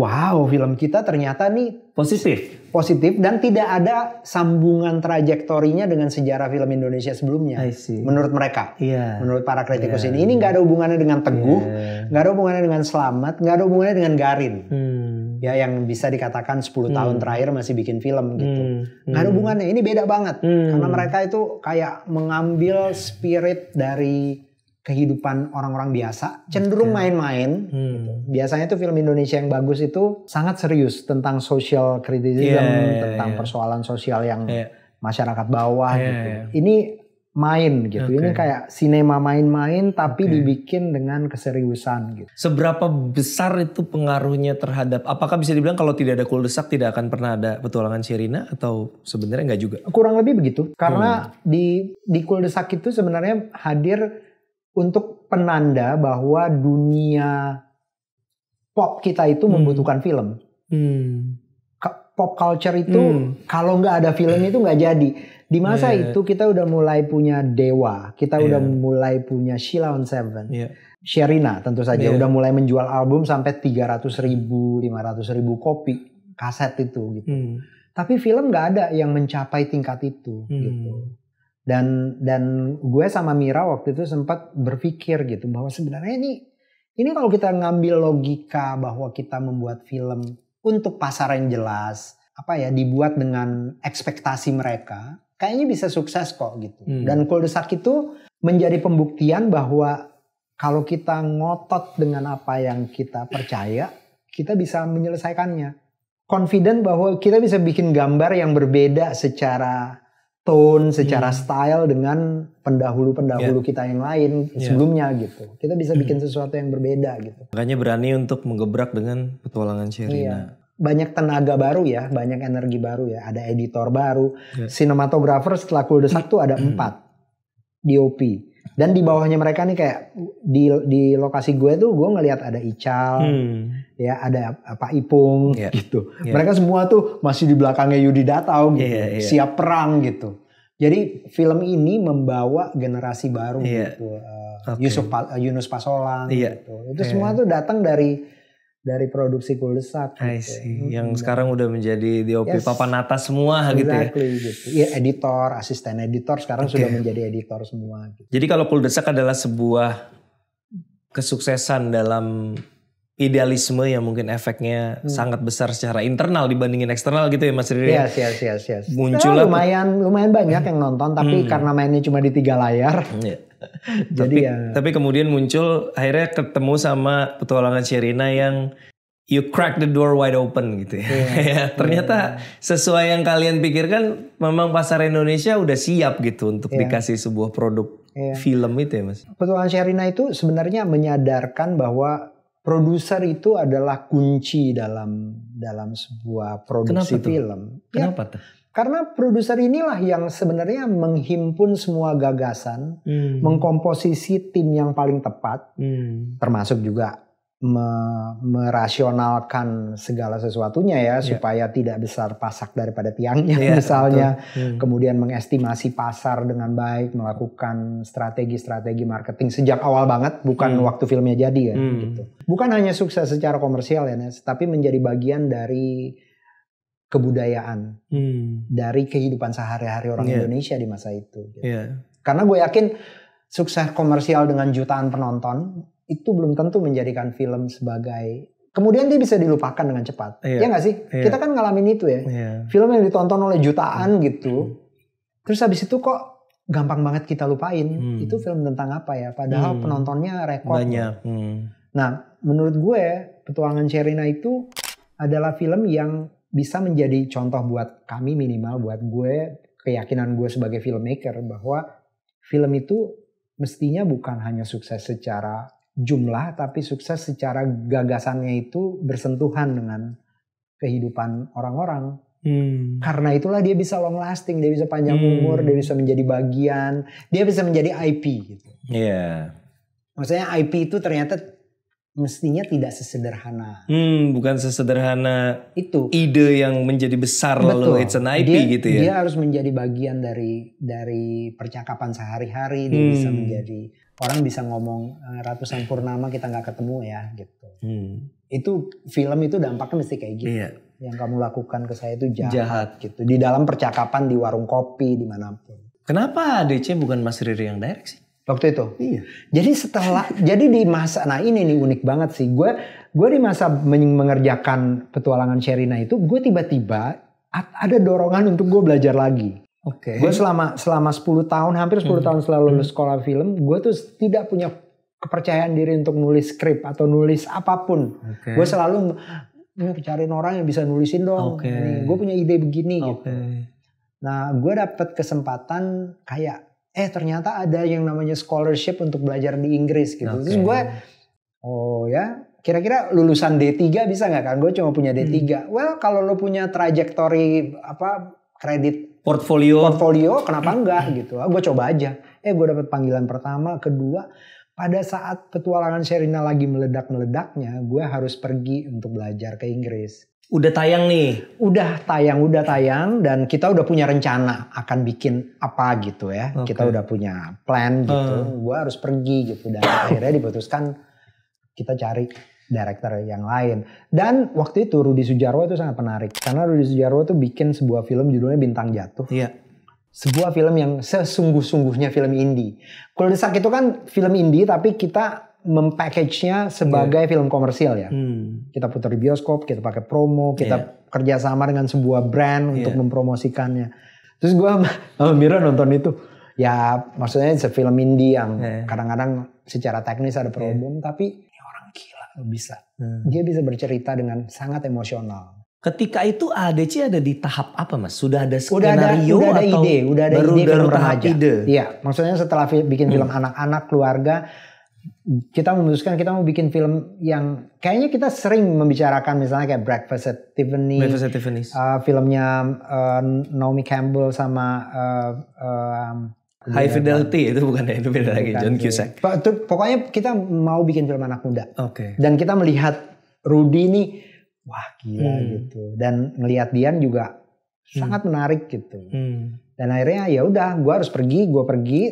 wow, film kita ternyata nih positif. Positif dan tidak ada sambungan trajektorinya dengan sejarah film Indonesia sebelumnya. Menurut mereka. Yeah. Menurut para kritikus yeah. ini ini nggak ada hubungannya dengan Teguh, iya. nggak yeah. ada hubungannya dengan Selamat, nggak ada hubungannya dengan Garin. Hmm ya yang bisa dikatakan 10 hmm. tahun terakhir masih bikin film gitu. Hmm. Nah, hubungannya ini beda banget hmm. karena mereka itu kayak mengambil spirit dari kehidupan orang-orang biasa, cenderung main-main. Okay. Hmm. Gitu. Biasanya tuh film Indonesia yang bagus itu sangat serius tentang social criticism, yeah, yeah, tentang yeah. persoalan sosial yang yeah. masyarakat bawah yeah, gitu. Yeah. Ini main gitu. Okay. Ini kayak sinema main-main tapi okay. dibikin dengan keseriusan gitu. Seberapa besar itu pengaruhnya terhadap apakah bisa dibilang kalau tidak ada kuldesak tidak akan pernah ada petualangan Sherina atau sebenarnya enggak juga? Kurang lebih begitu. Karena hmm. di di kuldesak itu sebenarnya hadir untuk penanda bahwa dunia pop kita itu hmm. membutuhkan film. Hmm pop culture itu hmm. kalau nggak ada film itu nggak jadi. Di masa yeah. itu kita udah mulai punya Dewa, kita yeah. udah mulai punya Sheila on Seven, yeah. Sherina tentu saja yeah. udah mulai menjual album sampai 300 ribu, 500 ribu kopi kaset itu gitu. Hmm. Tapi film nggak ada yang mencapai tingkat itu hmm. gitu. Dan dan gue sama Mira waktu itu sempat berpikir gitu bahwa sebenarnya ini ini kalau kita ngambil logika bahwa kita membuat film untuk pasar yang jelas, apa ya dibuat dengan ekspektasi mereka, kayaknya bisa sukses kok gitu. Hmm. Dan kuldesak itu menjadi pembuktian bahwa kalau kita ngotot dengan apa yang kita percaya, kita bisa menyelesaikannya. Confident bahwa kita bisa bikin gambar yang berbeda secara tone, secara hmm. style dengan pendahulu-pendahulu yeah. kita yang lain yeah. sebelumnya gitu. Kita bisa bikin hmm. sesuatu yang berbeda gitu. Makanya berani untuk menggebrak dengan petualangan Sherina. Iya. Banyak tenaga baru ya, banyak energi baru ya. Ada editor baru, yeah. sinematografer setelah Kuldesak tuh ada hmm. empat. DOP, dan di bawahnya mereka nih kayak di di lokasi gue tuh gue ngelihat ada Ical hmm. ya ada Pak Ipung yeah. gitu yeah. mereka semua tuh masih di belakangnya Yudi Datau gitu yeah, yeah. siap perang gitu jadi film ini membawa generasi baru yeah. gitu eh, okay. Yusuf pa, Yunus Pasolang yeah. gitu itu yeah. semua tuh datang dari dari produksi kuldesak. I gitu. see. Hmm, yang sekarang udah menjadi OP yes. papan atas semua gitu ya? exactly, gitu ya. Gitu. Ya editor, asisten editor sekarang okay. sudah menjadi editor semua. Gitu. Jadi kalau kuldesak adalah sebuah kesuksesan dalam idealisme yang mungkin efeknya hmm. sangat besar secara internal dibandingin eksternal gitu ya Mas Riri. Iya, iya, iya, iya. Muncul lumayan lumayan banyak hmm. yang nonton tapi hmm. karena mainnya cuma di tiga layar. Hmm, iya. yeah Jadi tapi, ya. Tapi kemudian muncul akhirnya ketemu sama petualangan Sherina yang you crack the door wide open gitu ya. Yeah. Ya, ternyata yeah. sesuai yang kalian pikirkan memang pasar Indonesia udah siap gitu untuk yeah. dikasih sebuah produk yeah. film itu ya Mas. Petualangan Sherina itu sebenarnya menyadarkan bahwa produser itu adalah kunci dalam dalam sebuah produksi Kenapa tuh? Ya, Kenapa ya, tuh? Karena produser inilah yang sebenarnya menghimpun semua gagasan, hmm. mengkomposisi tim yang paling tepat, hmm. termasuk juga me merasionalkan segala sesuatunya ya yeah. supaya tidak besar pasak daripada tiangnya yeah, misalnya hmm. kemudian mengestimasi pasar dengan baik melakukan strategi-strategi marketing sejak awal banget bukan hmm. waktu filmnya jadi ya hmm. gitu bukan hanya sukses secara komersial ya Nes tapi menjadi bagian dari kebudayaan hmm. dari kehidupan sehari-hari orang yeah. Indonesia di masa itu. Gitu. Yeah. Karena gue yakin sukses komersial dengan jutaan penonton itu belum tentu menjadikan film sebagai kemudian dia bisa dilupakan dengan cepat. Yeah. Ya iya nggak sih? Yeah. Kita kan ngalamin itu ya. Yeah. Film yang ditonton oleh jutaan gitu, hmm. gitu. Terus habis itu kok gampang banget kita lupain. Hmm. Itu film tentang apa ya? Padahal hmm. penontonnya rekor. Banyak. Hmm. Nah, menurut gue, Petualangan Sherina itu adalah film yang bisa menjadi contoh buat kami minimal buat gue keyakinan gue sebagai filmmaker bahwa film itu mestinya bukan hanya sukses secara jumlah tapi sukses secara gagasannya itu bersentuhan dengan kehidupan orang-orang Hmm. Karena itulah dia bisa long lasting, dia bisa panjang hmm. umur, dia bisa menjadi bagian, dia bisa menjadi IP gitu. Iya. Yeah. Maksudnya IP itu ternyata mestinya tidak sesederhana. Hmm, bukan sesederhana itu ide yang menjadi besar Betul. lalu it's an IP dia, gitu ya. Dia harus menjadi bagian dari dari percakapan sehari-hari. Dia hmm. bisa menjadi orang bisa ngomong eh, ratusan purnama kita nggak ketemu ya gitu. Hmm. Itu film itu dampaknya mesti kayak gitu. Iya. Yang kamu lakukan ke saya itu jahat, jahat gitu. Di dalam percakapan di warung kopi dimanapun. Kenapa DC bukan Mas Riri yang direct sih? waktu itu. Iya. Jadi setelah jadi di masa nah ini nih unik banget sih. Gue gue di masa mengerjakan petualangan Sherina itu gue tiba-tiba ada dorongan untuk gue belajar lagi. Oke. Okay. Gue selama selama 10 tahun hampir 10 hmm. tahun selalu lulus hmm. sekolah film, gue tuh tidak punya kepercayaan diri untuk nulis skrip atau nulis apapun. Okay. Gue selalu mencari orang yang bisa nulisin dong. Okay. Gue punya ide begini okay. gitu. Nah, gue dapet kesempatan kayak eh ternyata ada yang namanya scholarship untuk belajar di Inggris gitu. Okay. Terus gue oh ya kira-kira lulusan D3 bisa nggak kan? Gue cuma punya D3. Hmm. Well kalau lo punya trajektori apa kredit portfolio portfolio kenapa enggak gitu. Ah, gue coba aja. Eh gue dapet panggilan pertama, kedua pada saat petualangan Sherina lagi meledak-meledaknya, gue harus pergi untuk belajar ke Inggris. Udah tayang nih. Udah tayang, udah tayang dan kita udah punya rencana akan bikin apa gitu ya. Okay. Kita udah punya plan gitu. Uh. Gua harus pergi gitu dan akhirnya diputuskan kita cari director yang lain. Dan waktu itu Rudi Sujarwo itu sangat menarik karena Rudi Sujarwo tuh bikin sebuah film judulnya Bintang Jatuh. Iya. Sebuah film yang sesungguh-sungguhnya film indie. Kalau desak itu kan film indie tapi kita mempackage-nya sebagai yeah. film komersil ya. Hmm. Kita putar di bioskop, kita pakai promo, kita yeah. kerjasama dengan sebuah brand untuk yeah. mempromosikannya. Terus gue sama Mira nonton itu. Ya maksudnya itu film indie yang kadang kadang-kadang secara teknis ada problem. Yeah. Tapi ya orang gila bisa. Hmm. Dia bisa bercerita dengan sangat emosional. Ketika itu ADC ada di tahap apa mas? Sudah ada skenario udah ada, udah ada atau ide, udah ada baru ide baru tahap remaja. ide? Iya, maksudnya setelah bikin hmm. film anak-anak keluarga, kita memutuskan kita mau bikin film yang kayaknya kita sering membicarakan misalnya kayak Breakfast at Tiffany, Breakfast at Tiffany's, uh, filmnya uh, Naomi Campbell sama uh, um, High Fidelity itu bukan ya, itu beda lagi John iya. Cusack. Pokoknya kita mau bikin film anak muda. Oke. Okay. Dan kita melihat Rudy ini wah gila hmm. gitu dan melihat Dian juga hmm. sangat menarik gitu. Hmm. Dan akhirnya ya udah gue harus pergi, gue pergi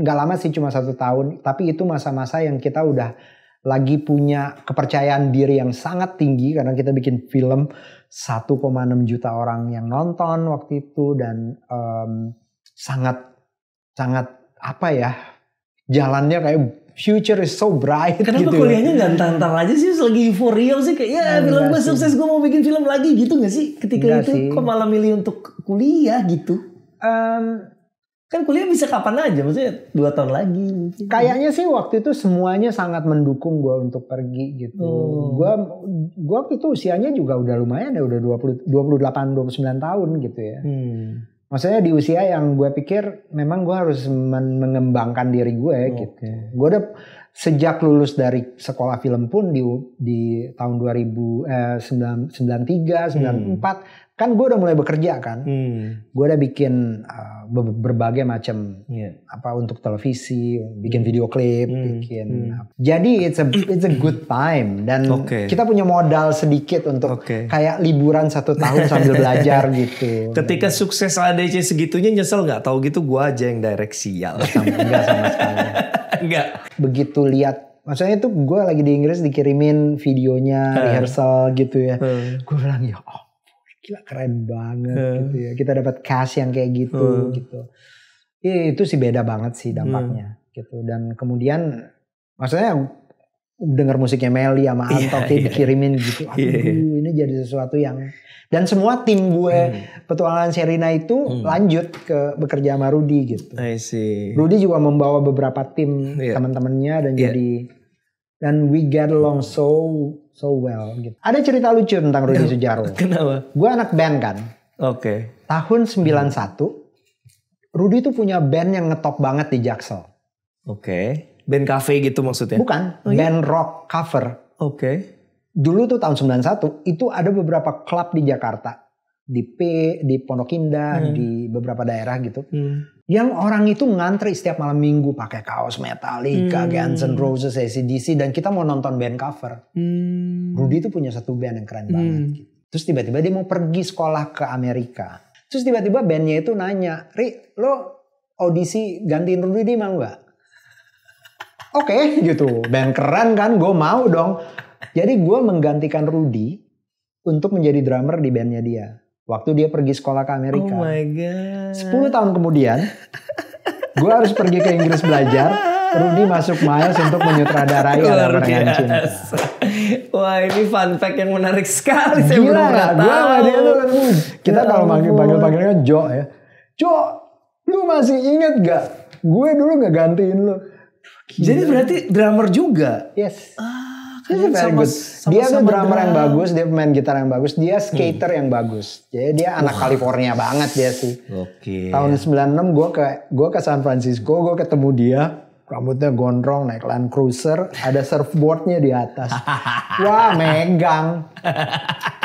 nggak lama sih cuma satu tahun tapi itu masa-masa yang kita udah lagi punya kepercayaan diri yang sangat tinggi karena kita bikin film 1,6 juta orang yang nonton waktu itu dan um, sangat sangat apa ya jalannya kayak future is so bright Kenapa gitu. kuliahnya nggak ntar aja sih lagi euforia sih kayak ya nah, film gue sukses gue mau bikin film lagi gitu gak sih ketika enggak itu sih. kok malah milih untuk kuliah gitu um, kan kuliah bisa kapan aja maksudnya dua tahun lagi kayaknya sih waktu itu semuanya sangat mendukung gue untuk pergi gitu gue hmm. gue waktu itu usianya juga udah lumayan ya udah dua puluh delapan dua puluh sembilan tahun gitu ya hmm. maksudnya di usia yang gue pikir memang gue harus men mengembangkan diri gue ya, gitu gue udah sejak lulus dari sekolah film pun di di tahun eh, sembilan sembilan tiga sembilan hmm. empat kan gue udah mulai bekerja kan hmm. gue udah bikin uh, berbagai macam yeah. apa untuk televisi bikin video klip hmm. bikin hmm. jadi it's a it's a good time dan okay. kita punya modal sedikit untuk okay. kayak liburan satu tahun sambil belajar gitu ketika dan, iya. sukses ADC segitunya nyesel nggak tahu gitu gue aja yang direksi ya enggak sama sekali enggak begitu lihat maksudnya itu gue lagi di Inggris dikirimin videonya rehearsal gitu ya gue bilang ya oh gila keren banget hmm. gitu ya. Kita dapat cash yang kayak gitu hmm. gitu. Ya, itu sih beda banget sih dampaknya hmm. gitu. Dan kemudian maksudnya dengar musiknya Meli sama iya, Anto yeah, yeah. dikirimin gitu. Iya, iya. Aduh, yeah. ini jadi sesuatu yang dan semua tim gue hmm. petualangan Serina itu hmm. lanjut ke bekerja sama Rudy gitu. I see. Rudi juga membawa beberapa tim yeah. teman-temannya dan yeah. jadi dan we get along so so well gitu. Ada cerita lucu tentang Rudy Sujarwo. Kenapa? Gue anak band kan. Oke. Okay. Tahun 91 Rudy tuh punya band yang ngetop banget di Jaksel. Oke. Okay. Band cafe gitu maksudnya? Bukan, oh, iya? band rock cover. Oke. Okay. Dulu tuh tahun 91 itu ada beberapa klub di Jakarta. Di P, di Pondok Indah, hmm. di beberapa daerah gitu. Hmm yang orang itu ngantri setiap malam minggu pakai kaos Metallica, hmm. Guns N' Roses, ACDC dan kita mau nonton band cover. Hmm. Rudy itu punya satu band yang keren hmm. banget. Gitu. Terus tiba-tiba dia mau pergi sekolah ke Amerika. Terus tiba-tiba bandnya itu nanya, Ri, lo audisi gantiin Rudy di mau nggak? Oke okay, gitu, band keren kan, gue mau dong. Jadi gue menggantikan Rudy untuk menjadi drummer di bandnya dia. Waktu dia pergi sekolah ke oh Amerika. Oh my god. 10 tahun kemudian gue harus pergi ke Inggris belajar. Rudy masuk Miles untuk menyutradarai Luar Cinta. Wah ini fun fact yang menarik sekali. Saya Gila gak? Gue sama dia tuh. Kan, hmm, kita ya kalau panggil-panggil kan Jo ya. Jo, lu masih inget gak? Gue dulu gak gantiin lu. Gila. Jadi berarti drummer juga? Yes. Ah. Iya, dia very good. Sama, dia tuh drummer yang bagus, dia pemain gitar yang bagus, dia skater hmm. yang bagus. Jadi dia anak Wah. California banget dia sih. Oke. Okay. Tahun 96 gue ke gue ke San Francisco, gue ketemu dia rambutnya gondrong naik Land Cruiser, ada surfboardnya di atas. Wah megang,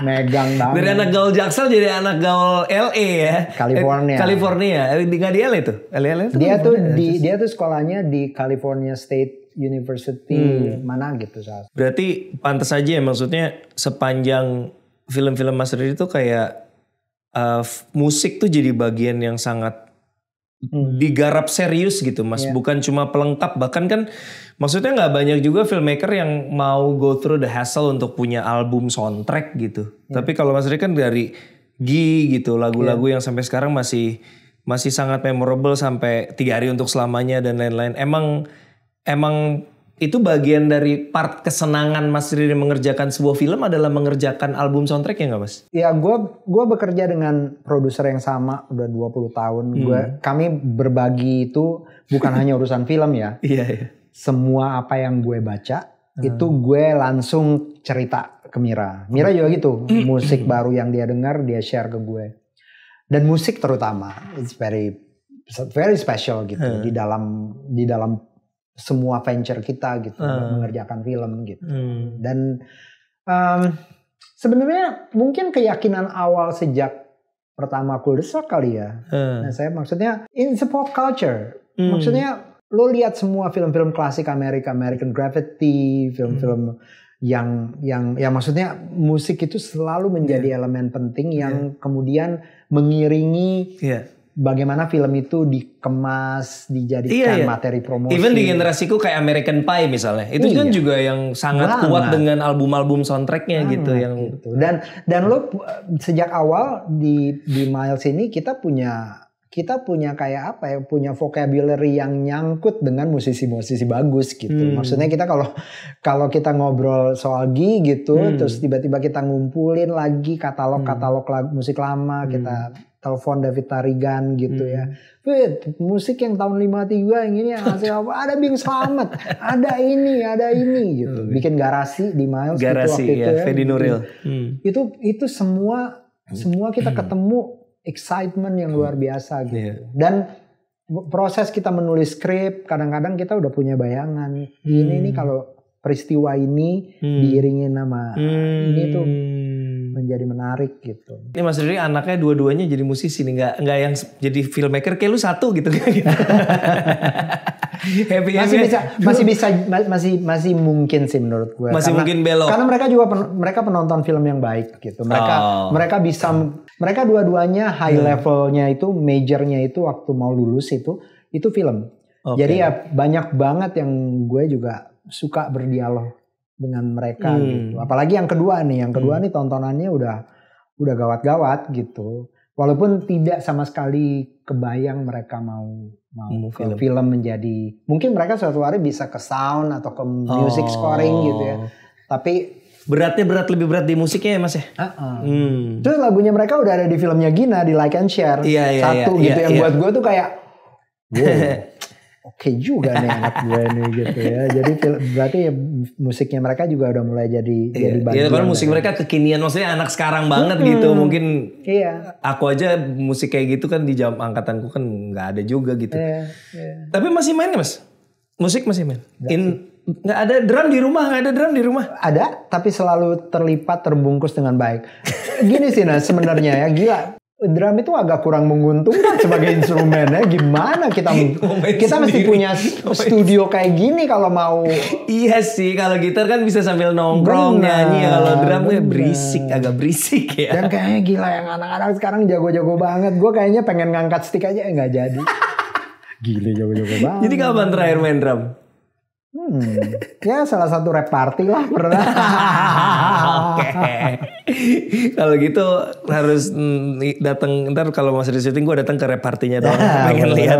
megang banget. Dari anak gaul Jaksel jadi anak gaul LA ya. California. Eh, California, nggak di LA tuh? LA, LA tuh dia tuh di, dia tuh sekolahnya di California State University hmm. mana gitu saat. Berarti pantas aja ya maksudnya sepanjang film-film Mas Riri itu kayak uh, musik tuh jadi bagian yang sangat hmm. digarap serius gitu mas yeah. bukan cuma pelengkap bahkan kan maksudnya nggak banyak juga filmmaker yang mau go through the hassle untuk punya album soundtrack gitu yeah. tapi kalau mas Riri kan dari gi gitu lagu-lagu yeah. yang sampai sekarang masih masih sangat memorable sampai tiga hari untuk selamanya dan lain-lain emang emang itu bagian dari part kesenangan Mas Riri mengerjakan sebuah film adalah mengerjakan album soundtrack ya nggak Mas? Ya gue gue bekerja dengan produser yang sama udah 20 tahun. Hmm. Gue kami berbagi itu bukan hanya urusan film ya. Iya. Yeah, Semua apa yang gue baca hmm. itu gue langsung cerita ke Mira. Mira juga gitu. Hmm. Musik hmm. baru yang dia dengar dia share ke gue. Dan musik terutama it's very very special gitu hmm. di dalam di dalam semua venture kita gitu uh. mengerjakan film gitu hmm. dan um, sebenarnya mungkin keyakinan awal sejak pertama kuldesak kali ya uh. nah saya maksudnya in support culture hmm. maksudnya lo lihat semua film-film klasik Amerika American Gravity film-film hmm. yang yang ya maksudnya musik itu selalu menjadi yeah. elemen penting yang yeah. kemudian mengiringi yeah bagaimana film itu dikemas, dijadikan iya, iya. materi promosi. Even di generasiku kayak American Pie misalnya, itu kan iya. kan juga yang sangat kuat dengan album-album soundtracknya gitu yang gitu. dan dan lo sejak awal di di Miles ini kita punya kita punya kayak apa ya punya vocabulary yang nyangkut dengan musisi-musisi bagus gitu. Hmm. Maksudnya kita kalau kalau kita ngobrol soal Gi gitu, hmm. terus tiba-tiba kita ngumpulin lagi katalog-katalog hmm. musik lama hmm. kita telepon David Tarigan gitu ya. fit hmm. musik yang tahun 53 yang ini yang hasil apa? Ada Bing Slamet, ada ini, ada ini gitu. Hmm. Bikin garasi di Miles gitu garasi, gitu waktu ya, itu ya. Fedi Nuril. Hmm. Itu itu semua semua kita ketemu excitement yang luar biasa gitu. Yeah. Dan proses kita menulis skrip kadang-kadang kita udah punya bayangan hmm. ini nih kalau peristiwa ini hmm. diiringin sama hmm. ini tuh menjadi menarik gitu. Ini Mas Riri anaknya dua-duanya jadi musisi nih, nggak nggak yang jadi filmmaker kayak lu satu gitu kan? happy masih happy. bisa masih bisa masih masih mungkin sih menurut gue. Masih karena, mungkin belok. Karena mereka juga pen, mereka penonton film yang baik gitu. Mereka oh. mereka bisa mereka dua-duanya high hmm. levelnya itu majornya itu waktu mau lulus itu itu film. Okay. Jadi ya banyak banget yang gue juga suka berdialog dengan mereka hmm. gitu. Apalagi yang kedua nih, yang kedua hmm. nih tontonannya udah udah gawat-gawat gitu. Walaupun tidak sama sekali kebayang mereka mau mau hmm, ke film. film menjadi mungkin mereka suatu hari bisa ke sound atau ke music oh. scoring gitu ya. Tapi beratnya berat lebih berat di musiknya ya mas ya. Uh -uh. Hmm. Terus lagunya mereka udah ada di filmnya Gina di Like and Share iya, iya, satu yeah, gitu yeah, yang yeah. buat gue tuh kayak wow oke okay juga nih anak gue nih gitu ya. Jadi berarti ya musiknya mereka juga udah mulai jadi iya, jadi iya, bagian. Iya, karena musik mereka kekinian maksudnya anak sekarang banget hmm, gitu. Mungkin iya. Aku aja musik kayak gitu kan di jam angkatanku kan nggak ada juga gitu. Iya, iya. Tapi masih main ya, Mas? Musik masih main? Gak In nggak ada drum di rumah nggak ada drum di rumah ada tapi selalu terlipat terbungkus dengan baik gini sih nah sebenarnya ya gila drum itu agak kurang menguntungkan sebagai instrumen ya. Gimana kita kita mesti punya studio kayak gini kalau mau. iya sih, kalau gitar kan bisa sambil nongkrong bener, nyanyi ya. Kalau drum kayak berisik, agak berisik ya. Dan kayaknya gila yang anak-anak sekarang jago-jago banget. Gue kayaknya pengen ngangkat stick aja eh, nggak jadi. Gila jago-jago banget. Jadi kapan terakhir main drum? Hmm, ya salah satu rap party lah pernah. Oke. kalau gitu harus mm, datang ntar kalau masih di syuting gue datang ke rap partinya dong. pengen lihat,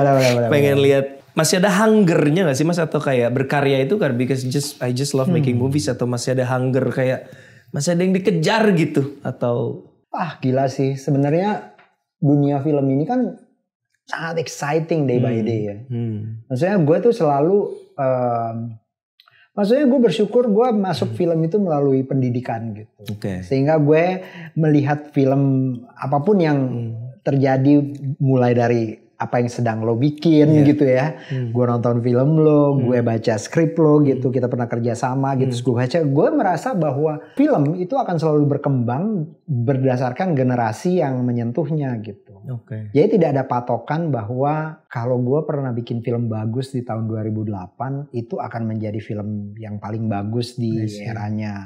pengen lihat. Masih ada hungernya gak sih mas atau kayak berkarya itu kan because just I just love hmm. making movies atau masih ada hunger kayak masih ada yang dikejar gitu atau? Ah gila sih sebenarnya dunia film ini kan sangat exciting day by hmm. day ya. Hmm. Maksudnya gue tuh selalu, um, maksudnya gue bersyukur gue masuk hmm. film itu melalui pendidikan gitu. Okay. Sehingga gue melihat film apapun yang hmm. terjadi mulai dari apa yang sedang lo bikin yeah. gitu ya. Hmm. Gue nonton film lo, hmm. gue baca skrip lo hmm. gitu. Kita pernah kerja sama gitu. Hmm. Gue baca, gue merasa bahwa film itu akan selalu berkembang berdasarkan generasi yang menyentuhnya gitu. Okay. Jadi tidak ada patokan bahwa kalau gue pernah bikin film bagus di tahun 2008 itu akan menjadi film yang paling bagus di eranya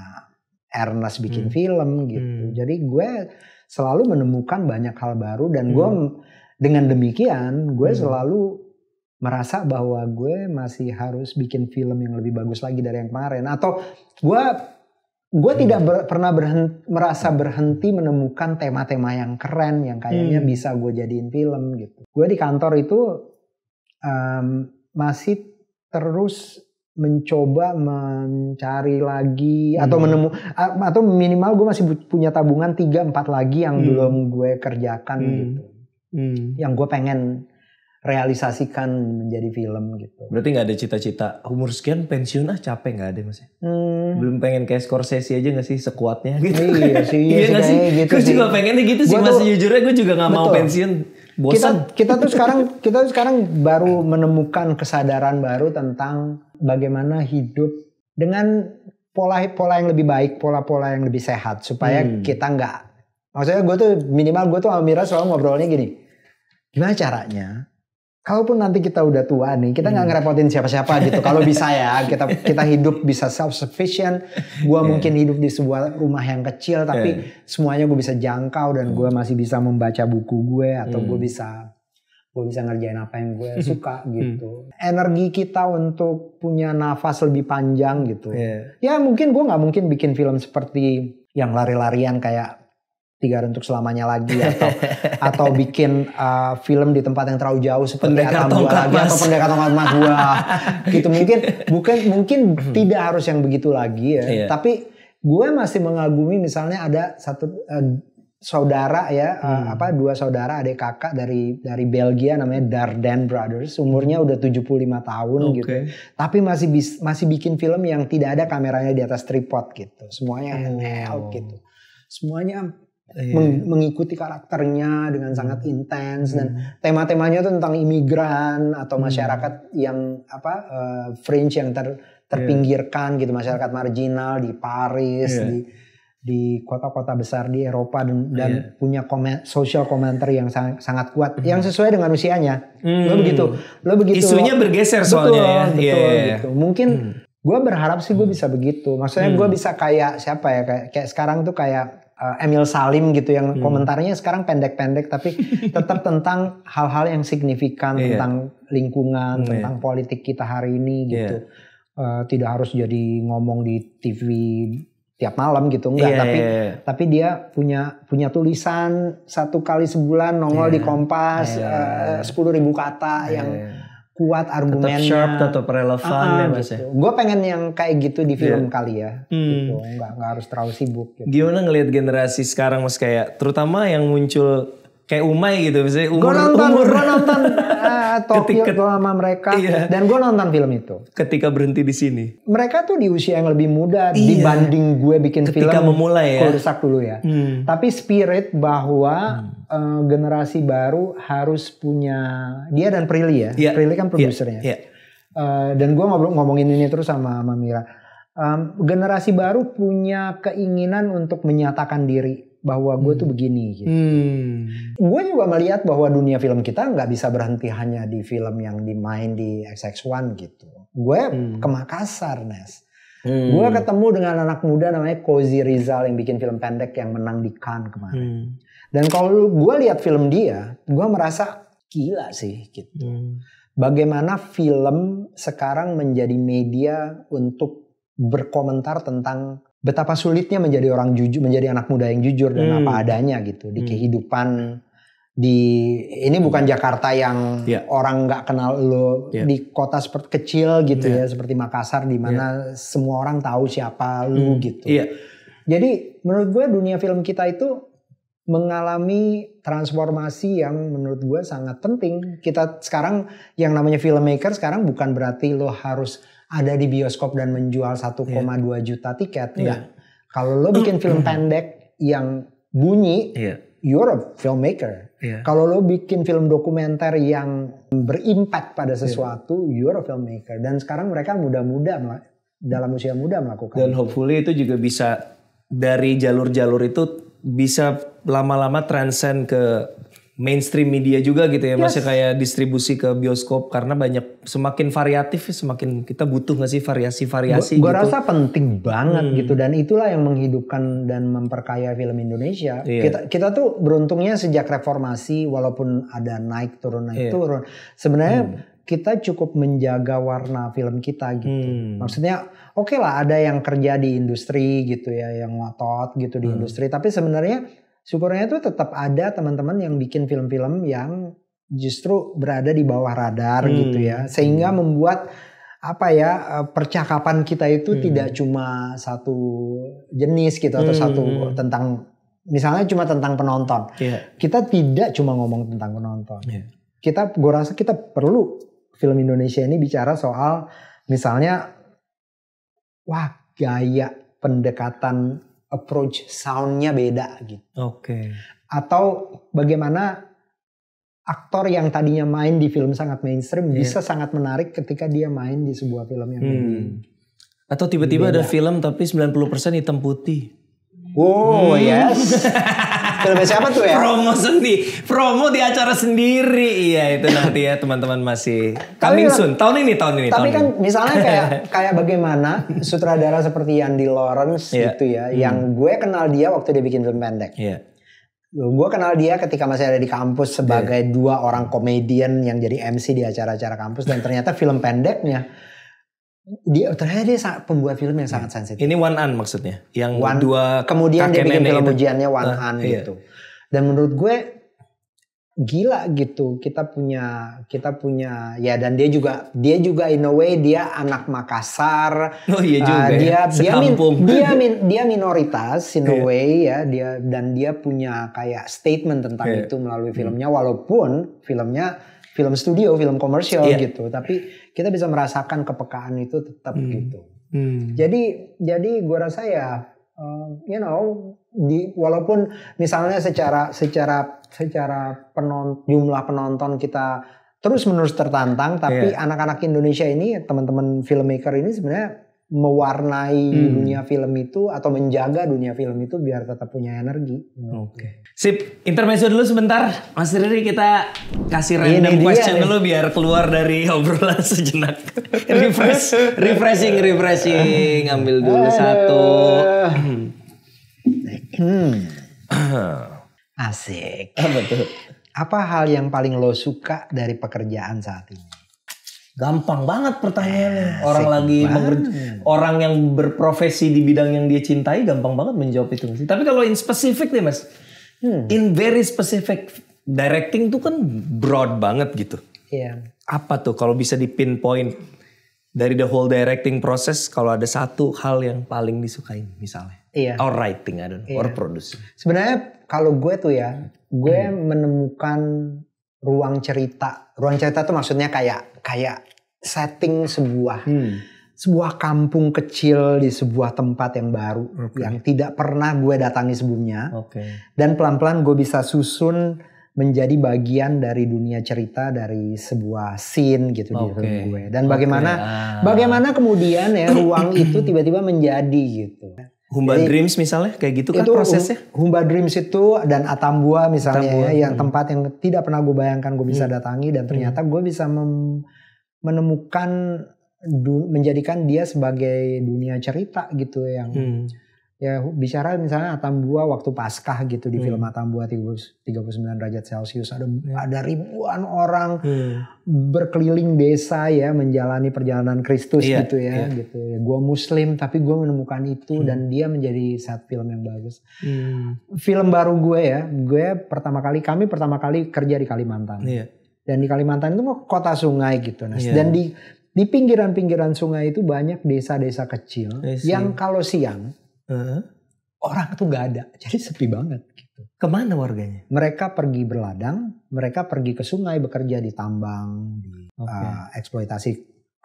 Ernest bikin hmm. film gitu. Hmm. Jadi gue selalu menemukan banyak hal baru dan gue hmm. dengan demikian gue hmm. selalu merasa bahwa gue masih harus bikin film yang lebih bagus lagi dari yang kemarin atau gue gue hmm. tidak ber, pernah berhenti, merasa berhenti menemukan tema-tema yang keren yang kayaknya hmm. bisa gue jadiin film gitu. Gue di kantor itu um, masih terus mencoba mencari lagi hmm. atau menemu atau minimal gue masih punya tabungan 3 4 lagi yang hmm. belum gue kerjakan hmm. gitu. Hmm. Yang gue pengen realisasikan menjadi film gitu. Berarti nggak ada cita-cita umur sekian pensiun ah capek nggak ada masih? Ya? Hmm. Belum pengen kayak Scorsese aja nggak sih sekuatnya gitu? Iya sih, iya, iya sih. Iya gitu gue juga pengennya gitu sih Masih jujurnya gue juga nggak mau pensiun. Bosan. Kita, kita tuh sekarang kita tuh sekarang baru menemukan kesadaran baru tentang bagaimana hidup dengan pola pola yang lebih baik, pola-pola yang lebih sehat supaya hmm. kita nggak. Maksudnya gue tuh minimal gue tuh Amira selalu ngobrolnya gini. Gimana caranya kalaupun nanti kita udah tua nih, kita nggak hmm. ngerepotin siapa-siapa gitu. Kalau bisa ya, kita kita hidup bisa self sufficient. Gua yeah. mungkin hidup di sebuah rumah yang kecil, tapi yeah. semuanya gue bisa jangkau dan gue hmm. masih bisa membaca buku gue atau gue hmm. bisa gue bisa ngerjain apa yang gue suka gitu. Hmm. Energi kita untuk punya nafas lebih panjang gitu. Yeah. Ya mungkin gue nggak mungkin bikin film seperti yang lari-larian kayak tiga untuk selamanya lagi atau atau bikin uh, film di tempat yang terlalu jauh seperti pendekar Atam lagi atau pendekar tongkat mas gua gitu mungkin bukan mungkin hmm. tidak harus yang begitu lagi ya iya. tapi gue masih mengagumi misalnya ada satu uh, saudara ya eh, hmm. uh, apa dua saudara adik kakak dari dari Belgia namanya Darden Brothers umurnya udah 75 tahun okay. gitu tapi masih bis, masih bikin film yang tidak ada kameranya di atas tripod gitu semuanya oh. gitu semuanya Iya. meng mengikuti karakternya dengan hmm. sangat intens dan hmm. tema-temanya itu tentang imigran atau hmm. masyarakat yang apa uh, fringe yang ter terpinggirkan iya. gitu masyarakat marginal di Paris yeah. di di kota-kota besar di Eropa dan, dan iya. punya komen social commentary yang sangat, sangat kuat mm. yang sesuai dengan usianya mm. lo begitu lo begitu isunya lo, bergeser soalnya ya betul yeah. gitu mungkin mm. gue berharap sih gue bisa begitu maksudnya mm. gue bisa kayak siapa ya kayak, kayak sekarang tuh kayak uh, Emil Salim gitu yang hmm. komentarnya sekarang pendek-pendek tapi tetap tentang hal-hal yang signifikan yeah. tentang lingkungan, yeah. tentang politik kita hari ini iya. gitu. Yeah. Uh, tidak harus jadi ngomong di TV tiap malam gitu enggak yeah, tapi yeah, yeah. tapi dia punya punya tulisan satu kali sebulan nongol yeah, di Kompas iya. eh, sepuluh yeah, ribu kata yeah, yang yeah kuat argumennya tetap sharp tetap relevan uh, ya mas gitu. ya gue pengen yang kayak gitu di film yeah. kali ya hmm. gitu nggak nggak harus terlalu sibuk gitu. gimana ngelihat generasi sekarang mas kayak terutama yang muncul kayak Umay gitu misalnya umur, gue nonton umur. gue nonton uh, Tokyo ketika, sama mereka iya. dan gue nonton film itu ketika berhenti di sini mereka tuh di usia yang lebih muda iya. dibanding gue bikin ketika film memulai ya rusak dulu ya hmm. tapi spirit bahwa hmm. uh, generasi baru harus punya dia dan Prilly ya yeah. Prilly kan iya. produsernya yeah. Iya. yeah. uh, dan gue ngobrol ngomongin ini terus sama Mamira um, generasi baru punya keinginan untuk menyatakan diri bahwa gue hmm. tuh begini gitu. Hmm. Gue juga melihat bahwa dunia film kita nggak bisa berhenti hanya di film yang dimain di XX1 gitu. Gue hmm. ke Makassar, Nes. Hmm. Gue ketemu dengan anak muda namanya Kozi Rizal yang bikin film pendek yang menang di Cannes kemarin. Hmm. Dan kalau gue lihat film dia, gue merasa gila sih gitu. Hmm. Bagaimana film sekarang menjadi media untuk berkomentar tentang betapa sulitnya menjadi orang jujur, menjadi anak muda yang jujur dan hmm. apa adanya gitu di hmm. kehidupan di ini hmm. bukan Jakarta yang yeah. orang nggak kenal lo yeah. di kota seperti kecil gitu yeah. ya seperti Makassar di mana yeah. semua orang tahu siapa lu hmm. gitu. Yeah. Jadi menurut gue dunia film kita itu mengalami transformasi yang menurut gue sangat penting. Kita sekarang yang namanya filmmaker sekarang bukan berarti lo harus ada di bioskop dan menjual 1,2 iya. yeah. juta tiket. Yeah. Kalau lo bikin film pendek yang bunyi, yeah. you're a filmmaker. Yeah. Kalau lo bikin film dokumenter yang berimpact pada iya. sesuatu, yeah. you're a filmmaker. Dan sekarang mereka muda-muda dalam usia muda melakukan. Dan hopefully itu juga bisa dari jalur-jalur itu bisa lama-lama transcend ke mainstream media juga gitu ya, yes. masih kayak distribusi ke bioskop karena banyak semakin variatif ya, semakin kita butuh nggak sih variasi-variasi. Gue Gua gitu? rasa penting banget hmm. gitu dan itulah yang menghidupkan dan memperkaya film Indonesia. Yeah. Kita kita tuh beruntungnya sejak reformasi walaupun ada naik turun naik yeah. turun, sebenarnya hmm. kita cukup menjaga warna film kita gitu. Hmm. Maksudnya oke okay lah ada yang kerja di industri gitu ya, yang ngotot gitu di hmm. industri, tapi sebenarnya Syukurnya itu tetap ada teman-teman yang bikin film-film yang justru berada di bawah radar hmm. gitu ya, sehingga hmm. membuat apa ya eh, percakapan kita itu hmm. tidak cuma satu jenis gitu atau hmm. satu hmm, hmm. tentang misalnya cuma tentang penonton. Yeah. Kita tidak cuma ngomong tentang penonton. Yeah. Kita gue rasa kita perlu film Indonesia ini bicara soal misalnya wah gaya pendekatan approach soundnya beda gitu. Oke. Okay. Atau bagaimana aktor yang tadinya main di film sangat mainstream yeah. bisa sangat menarik ketika dia main di sebuah film yang hmm. lebih atau tiba-tiba ada film tapi 90% hitam putih Wow, hmm. yes. Filmnya siapa tuh ya? Promo sendiri, promo di acara sendiri. Iya, itu nanti ya teman-teman masih coming kan- soon. Tahun ini, tahun ini. Tapi tahun kan ini. misalnya kayak kayak bagaimana sutradara seperti Andy Lawrence yeah. gitu ya, hmm. yang gue kenal dia waktu dia bikin film pendek. Iya. Yeah. Gue kenal dia ketika masih ada di kampus sebagai yeah. dua orang komedian yang jadi MC di acara-acara kampus dan ternyata film pendeknya dia terakhir dia sangat, pembuat film yang sangat hmm. sensitif. Ini One An maksudnya, yang one, dua kemudian dia bikin film ujiannya One uh, An iya. gitu. Dan menurut gue gila gitu kita punya kita punya ya dan dia juga dia juga in a way dia anak Makassar oh iya ah, juga uh, dia dia min, dia min, dia minoritas in a iya. way ya dia dan dia punya kayak statement tentang yeah. itu melalui filmnya walaupun filmnya film studio, film komersial yeah. gitu. Tapi kita bisa merasakan kepekaan itu tetap hmm. gitu. Hmm. Jadi jadi gua rasa ya, uh, you know, di walaupun misalnya secara secara secara penon, jumlah penonton kita terus menerus tertantang, tapi iya. anak-anak yeah. Anak -anak Indonesia ini, teman-teman filmmaker ini sebenarnya mewarnai hmm. dunia film itu atau menjaga dunia film itu biar tetap punya energi. Oke. Okay. Sip, intermezzo dulu sebentar. Mas Riri kita kasih random Ini question dia, dulu biar keluar dari obrolan sejenak. Refresh, refreshing, refreshing. Ambil dulu Aduh. satu. Hmm. Asik. Apa tuh? Apa hal yang paling lo suka dari pekerjaan saat ini? Gampang banget pertanyaannya. Ah, orang lagi banget. orang yang berprofesi di bidang yang dia cintai gampang banget menjawab itu sih. Tapi kalau in specific nih Mas. Hmm. In very specific directing tuh kan broad banget gitu. Iya. Apa tuh kalau bisa di pinpoint dari the whole directing process kalau ada satu hal yang paling disukai misalnya. Iya. Or writing, I don't know, iya. or produce. Sebenarnya kalau gue tuh ya, gue hmm. menemukan ruang cerita. Ruang cerita tuh maksudnya kayak kayak setting sebuah hmm. sebuah kampung kecil di sebuah tempat yang baru okay. yang tidak pernah gue datangi sebelumnya. Okay. Dan pelan-pelan gue bisa susun menjadi bagian dari dunia cerita dari sebuah scene gitu okay. di film gue. Dan bagaimana okay. ah. bagaimana kemudian ya ruang itu tiba-tiba menjadi gitu. Humba Jadi, Dreams misalnya kayak gitu kan itu prosesnya? Humba Dreams itu dan Atambua misalnya ya, Atambua. ya yang hmm. tempat yang tidak pernah gue bayangkan gue bisa hmm. datangi dan ternyata hmm. gue bisa mem, menemukan menjadikan dia sebagai dunia cerita gitu yang hmm ya bicara misalnya Atambua waktu Paskah gitu di hmm. film Atambua 39 derajat Celcius ada hmm. ada ribuan orang hmm. berkeliling desa ya menjalani perjalanan Kristus yeah, gitu ya yeah. gitu ya gue Muslim tapi gue menemukan itu hmm. dan dia menjadi saat film yang bagus hmm. film baru gue ya gue pertama kali kami pertama kali kerja di Kalimantan yeah. dan di Kalimantan itu mau kota sungai gitu nah yeah. dan di di pinggiran-pinggiran sungai itu banyak desa-desa kecil yang kalau siang orang tuh gak ada, jadi sepi banget. Gitu. Kemana warganya? Mereka pergi berladang, mereka pergi ke sungai bekerja di tambang, di okay. uh, eh, eksploitasi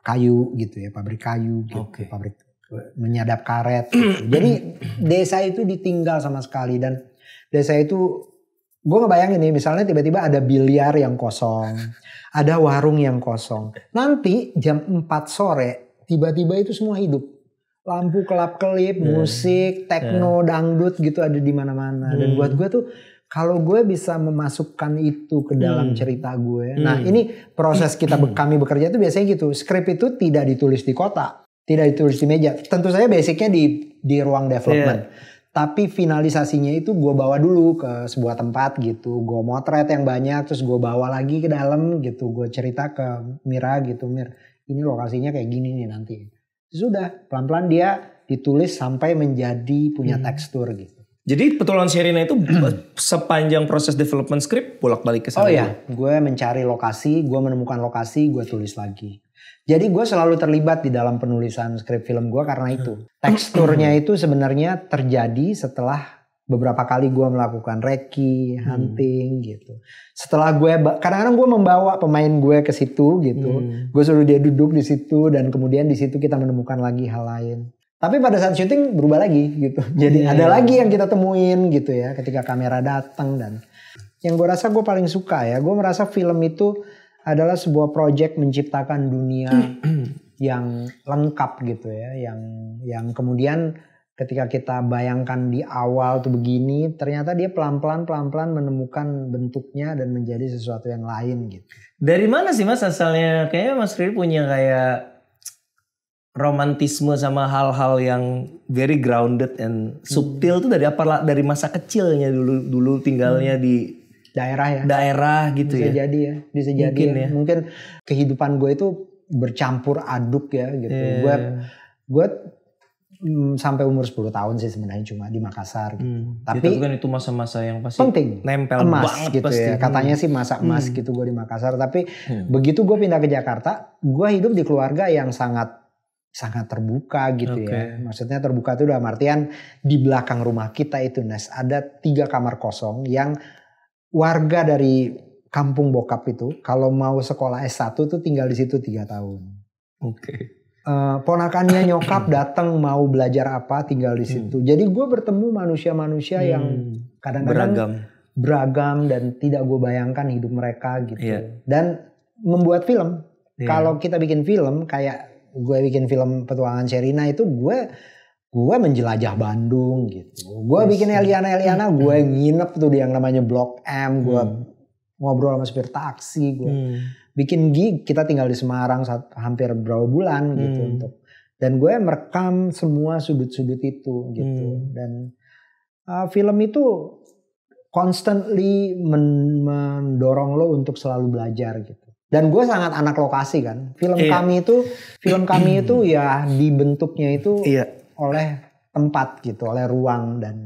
kayu gitu ya, pabrik kayu, gitu, okay. pabrik eh, menyadap karet. Gitu. jadi desa itu ditinggal sama sekali dan desa itu gue bayangin nih misalnya tiba-tiba ada biliar yang kosong, ada warung yang kosong. Nanti jam 4 sore tiba-tiba itu semua hidup lampu kelap-kelip, yeah. musik, iya. techno, yeah. dangdut gitu ada di mana-mana. Hmm. Dan buat gue tuh kalau gue bisa memasukkan itu ke dalam hmm. cerita gue. Hmm. Nah, ini proses kita kami bekerja itu biasanya gitu. Skrip itu tidak ditulis di kota, tidak ditulis di meja. Tentu saja basicnya di di ruang development. Yeah. Tapi finalisasinya itu gue bawa dulu ke sebuah tempat gitu. Gue motret yang banyak, terus gue bawa lagi ke dalam gitu. Gue cerita ke Mira gitu, Mir ini lokasinya kayak gini nih nanti sudah, pelan-pelan dia ditulis sampai menjadi punya hmm. tekstur gitu. Jadi petualangan Sherina itu sepanjang proses development script bolak-balik ke sana. Oh iya, gue mencari lokasi, gue menemukan lokasi, gue tulis lagi. Jadi gue selalu terlibat di dalam penulisan skrip film gue karena itu. Hmm. Teksturnya itu sebenarnya terjadi setelah beberapa kali gue melakukan reiki, hmm. hunting hmm. gitu. Setelah gue, kadang-kadang gue membawa pemain gue ke situ gitu. Hmm. Gue suruh dia duduk di situ dan kemudian di situ kita menemukan lagi hal lain. Tapi pada saat syuting berubah lagi gitu. Jadi yeah. ada iya, lagi iya. yang kita temuin gitu ya ketika kamera datang dan yang gue rasa gue paling suka ya. Gue merasa film itu adalah sebuah project menciptakan dunia yang lengkap gitu ya, yang yang kemudian ketika kita bayangkan di awal tuh begini, ternyata dia pelan-pelan pelan-pelan menemukan bentuknya dan menjadi sesuatu yang lain gitu. Dari mana sih Mas asalnya? Kayaknya Mas Riri punya kayak romantisme sama hal-hal yang very grounded and subtil hmm. tuh dari apa dari masa kecilnya dulu dulu tinggalnya hmm. di daerah ya. Daerah gitu Bisa ya. Bisa jadi ya. Bisa jadi. Mungkin ya. Ya. Mungkin kehidupan gue itu bercampur aduk ya gitu. Yeah. Gue iya, iya. gue Hmm, sampai umur 10 tahun sih sebenarnya cuma di Makassar gitu. Hmm. Tapi ya, kan itu masa-masa yang pasti penting, nempel emas banget gitu ya. pasti. ya. Katanya hmm. sih masa emas hmm. gitu gue di Makassar, tapi hmm. begitu gue pindah ke Jakarta, gue hidup di keluarga yang sangat sangat terbuka gitu okay. ya. Maksudnya terbuka itu udah artian di belakang rumah kita itu Nes ada tiga kamar kosong yang warga dari kampung bokap itu kalau mau sekolah S1 tuh tinggal di situ tiga tahun. Oke. Okay uh, ponakannya nyokap datang mau belajar apa tinggal di hmm. situ. Hmm. Jadi gue bertemu manusia-manusia hmm. yang kadang-kadang beragam. beragam dan tidak gue bayangkan hidup mereka gitu. Yeah. Dan membuat film. Yeah. Kalau kita bikin film kayak gue bikin film petualangan Sherina itu gue gue menjelajah Bandung gitu. Gue yes. bikin Eliana Eliana hmm. gue nginep tuh di yang namanya Blok M. Gue hmm. ngobrol sama supir taksi gue. Hmm bikin gig kita tinggal di Semarang saat, hampir berapa bulan hmm. gitu untuk dan gue merekam semua sudut-sudut itu gitu hmm. dan uh, film itu constantly men mendorong lo untuk selalu belajar gitu dan gue sangat anak lokasi kan film iya. kami itu film kami itu ya dibentuknya itu iya. oleh tempat gitu oleh ruang dan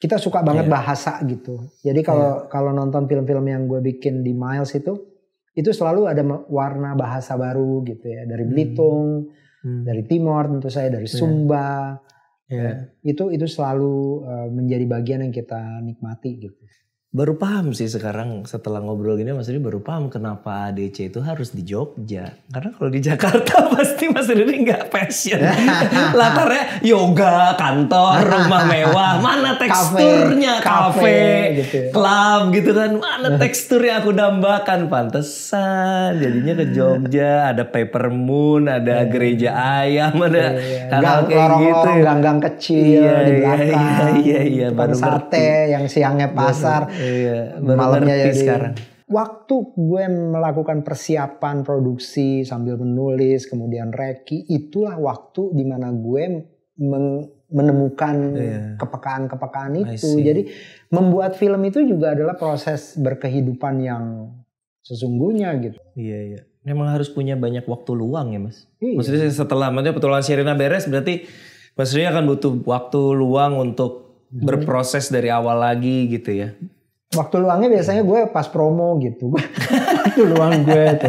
kita suka banget iya. bahasa gitu jadi kalau iya. kalau nonton film-film yang gue bikin di Miles itu itu selalu ada warna bahasa baru gitu ya dari hmm. Belitung, hmm. dari Timor tentu saya dari iya. Sumba. Yeah. Iya. Yeah. Itu itu selalu eh, menjadi bagian yang kita nikmati gitu baru paham sih sekarang setelah ngobrol gini Mas Rudy baru paham kenapa ADC itu harus di Jogja. Karena kalau di Jakarta pasti Mas Rudy nggak passion. Latarnya yoga, kantor, rumah mewah, mana teksturnya kafe, gitu club gitu kan. Mana teksturnya aku dambakan pantesan jadinya ke Jogja ada paper moon, ada hmm. gereja ayam, ada iya, iya. kayak gitu. Ya. Gang-gang kecil iya, di iya, belakang. Iya iya iya baru sate ngerti. yang siangnya pasar iya iya, malamnya ya sekarang. Waktu gue melakukan persiapan produksi sambil menulis, kemudian reki, itulah waktu dimana gue menemukan iya. kepekaan-kepekaan itu. Jadi membuat film itu juga adalah proses berkehidupan yang sesungguhnya gitu. Iya iya. Memang harus punya banyak waktu luang ya mas. Iya. Maksudnya setelah maksudnya petualangan Sherina beres berarti maksudnya akan butuh waktu luang untuk berproses dari awal lagi gitu ya waktu luangnya biasanya gue pas promo gitu waktu luang gue itu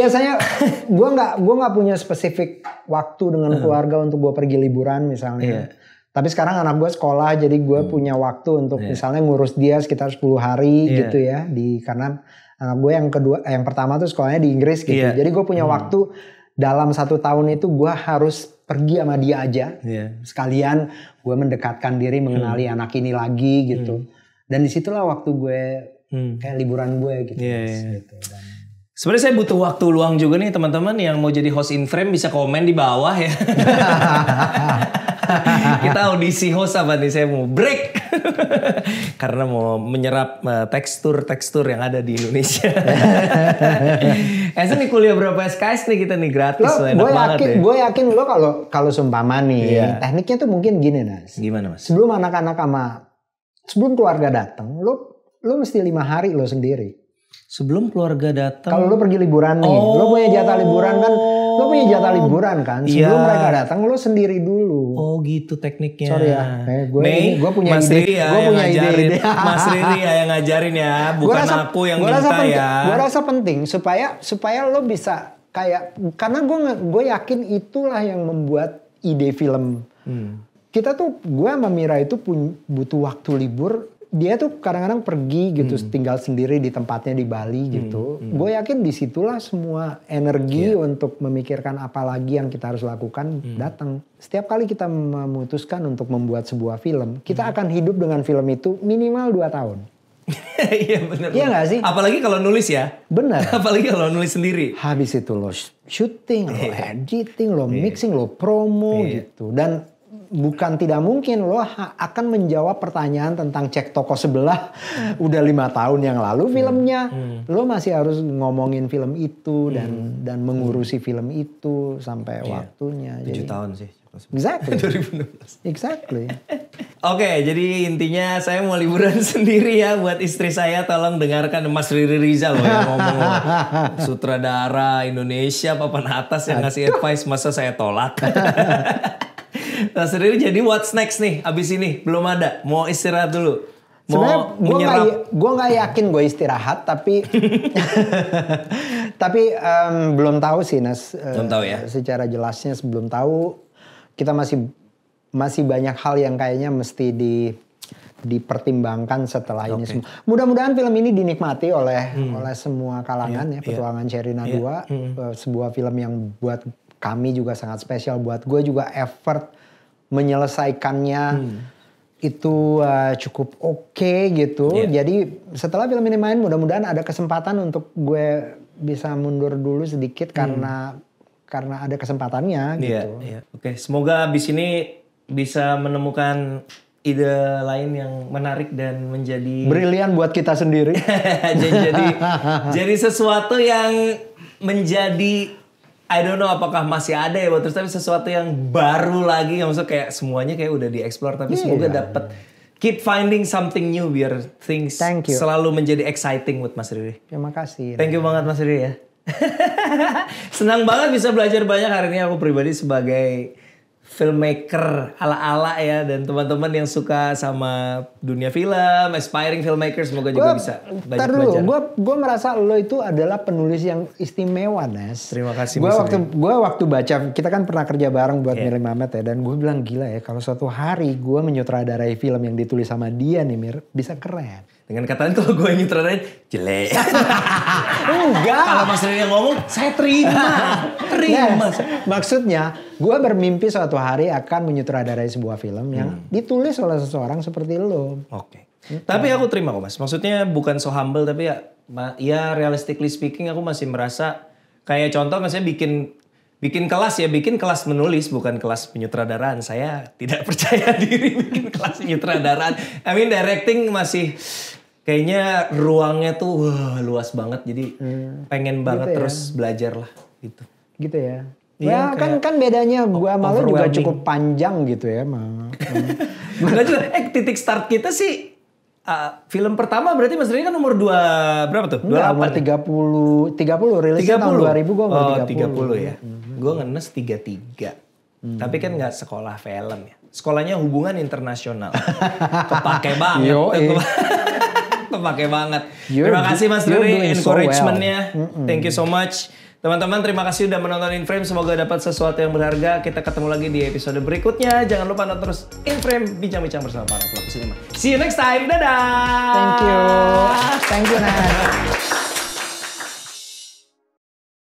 biasanya gue nggak gue nggak punya spesifik waktu dengan keluarga untuk gue pergi liburan misalnya yeah. tapi sekarang anak gue sekolah jadi gue hmm. punya waktu untuk yeah. misalnya ngurus dia sekitar 10 hari yeah. gitu ya di karena anak gue yang kedua yang pertama tuh sekolahnya di Inggris gitu yeah. jadi gue punya hmm. waktu dalam satu tahun itu gue harus pergi sama dia aja yeah. sekalian gue mendekatkan diri mengenali hmm. anak ini lagi gitu hmm dan disitulah waktu gue hmm. kayak liburan gue gitu, yeah, yeah. gitu. Sebenarnya saya butuh waktu luang juga nih teman-teman yang mau jadi host in frame bisa komen di bawah ya. kita audisi host apa nih saya mau break karena mau menyerap eh, tekstur-tekstur yang ada di Indonesia. Esen eh, nih kuliah berapa SKS nih kita nih gratis lo, gue yakin, ya. gue yakin lo kalau kalau sumpama nih iya. tekniknya tuh mungkin gini nas. Gimana mas? Sebelum anak-anak sama sebelum keluarga datang lo lo mesti lima hari lo sendiri sebelum keluarga datang kalau lo pergi liburan nih oh. lo punya jatah liburan kan lo punya jatah liburan kan iya. sebelum yeah. mereka datang lo sendiri dulu oh gitu tekniknya sorry ya gue eh, gue punya Mas ide ya gue punya ide, ide. Mas Riri ya yang ngajarin ya bukan rasa, aku yang gua minta penting, ya gue rasa penting supaya supaya lo bisa kayak karena gue gue yakin itulah yang membuat ide film hmm kita tuh gue sama Mira itu pun, butuh waktu libur dia tuh kadang-kadang pergi gitu hmm. tinggal sendiri di tempatnya di Bali hmm, gitu hmm. Hmm. gue yakin disitulah semua energi yeah. untuk memikirkan apa lagi yang kita harus lakukan hmm. datang setiap kali kita memutuskan untuk membuat sebuah film kita hmm. akan hidup dengan film itu minimal 2 tahun iya benar. Iya gak sih? Apalagi kalau nulis ya. Benar. Apalagi kalau nulis sendiri. Habis itu lo shooting, lo iya. editing, lo iya. mixing, lo promo yeah. gitu. Dan bukan tidak mungkin lo akan menjawab pertanyaan tentang cek toko sebelah hmm. udah lima tahun yang lalu hmm. filmnya hmm. Hmm. lo masih harus ngomongin film itu hmm. dan hmm. dan mengurusi hmm. film itu sampai yeah. waktunya tujuh jadi, tahun sih Exactly. 2016. Exactly. Oke, okay, jadi intinya saya mau liburan sendiri ya buat istri saya tolong dengarkan Mas Riri Riza loh yang ngomong sutradara Indonesia papan atas yang ngasih advice masa saya tolak nah sendiri jadi what's next nih abis ini belum ada mau istirahat dulu Sebenarnya gue ya- nggak yakin gue istirahat tapi tapi um, belum tahu sih Nas belum tahu ya eh, secara jelasnya sebelum tahu kita masih masih banyak hal yang kayaknya mesti di dipertimbangkan setelah okay. ini semua. Mudah-mudahan film ini dinikmati oleh hmm. oleh semua kalangan yeah, ya. Petualangan yeah. Sherina yeah. hmm. Eh, sebuah film yang buat kami juga sangat spesial buat gue juga effort menyelesaikannya hmm. itu uh, cukup oke okay, gitu. Yeah. Jadi setelah film ini main mudah-mudahan ada kesempatan untuk gue bisa mundur dulu sedikit hmm. karena hmm. karena ada kesempatannya iya, gitu. Yeah. Oke, okay. semoga abis ini bisa menemukan ide lain yang menarik dan menjadi brilian buat kita sendiri. jadi jadi sesuatu yang menjadi I don't know apakah masih ada ya, terus tapi sesuatu yang baru lagi, yang maksud kayak semuanya kayak udah dieksplor, tapi yeah, hmm. semoga yeah. dapat keep finding something new biar things Thank you. selalu menjadi exciting buat Mas Riri. Terima kasih. Thank you banget Mas Riri ya. Senang banget bisa belajar banyak hari ini aku pribadi sebagai filmmaker ala-ala ya dan teman-teman yang suka sama dunia film, aspiring filmmaker semoga juga bisa banyak dulu, belajar. Gue gue merasa lo itu adalah penulis yang istimewa, Nes. Terima kasih. Gue waktu gue waktu baca kita kan pernah kerja bareng buat yeah. Mirim Mamet ya dan gue bilang gila ya kalau suatu hari gue menyutradarai film yang ditulis sama dia nih Mir bisa keren. Dengan kata lain kalau gue yang nyutradarain, jelek. Enggak. Kalau Mas Rini yang ngomong, saya terima. terima. Yes. Maksudnya, gue bermimpi suatu hari akan menyutradarai sebuah film yang hmm. ditulis oleh seseorang seperti lo. Oke. Okay. Tapi aku terima kok mas. Maksudnya bukan so humble tapi ya, ya realistically speaking aku masih merasa kayak contoh misalnya bikin bikin kelas ya bikin kelas menulis bukan kelas penyutradaraan saya tidak percaya diri bikin kelas penyutradaraan I mean directing masih kayaknya ruangnya tuh wah, luas banget jadi hmm. pengen gitu banget gitu terus belajar lah gitu gitu ya Ya, ya kan kan bedanya gua malu juga cukup panjang gitu ya, Mang. juga eh titik start kita sih Uh, film pertama berarti Mas Rini kan umur 2 berapa tuh? Enggak, 28 ya? tiga 30 30 rilisnya 30. tahun 2000 gue umur oh, 30. 30 ya. Mm -hmm. Gue ngenes 33. Hmm. Tapi kan nggak sekolah film ya. Sekolahnya hubungan internasional. Kepake banget. Yo, eh. Kepake banget. You're Terima kasih Mas Reni encouragementnya. So well. mm Thank you so much. Teman-teman, terima kasih sudah menonton InFrame. Semoga dapat sesuatu yang berharga. Kita ketemu lagi di episode berikutnya. Jangan lupa nonton terus InFrame bincang-bincang bersama para pelaku sinema. See you next time. Dadah. Thank you. Thank you, Nat.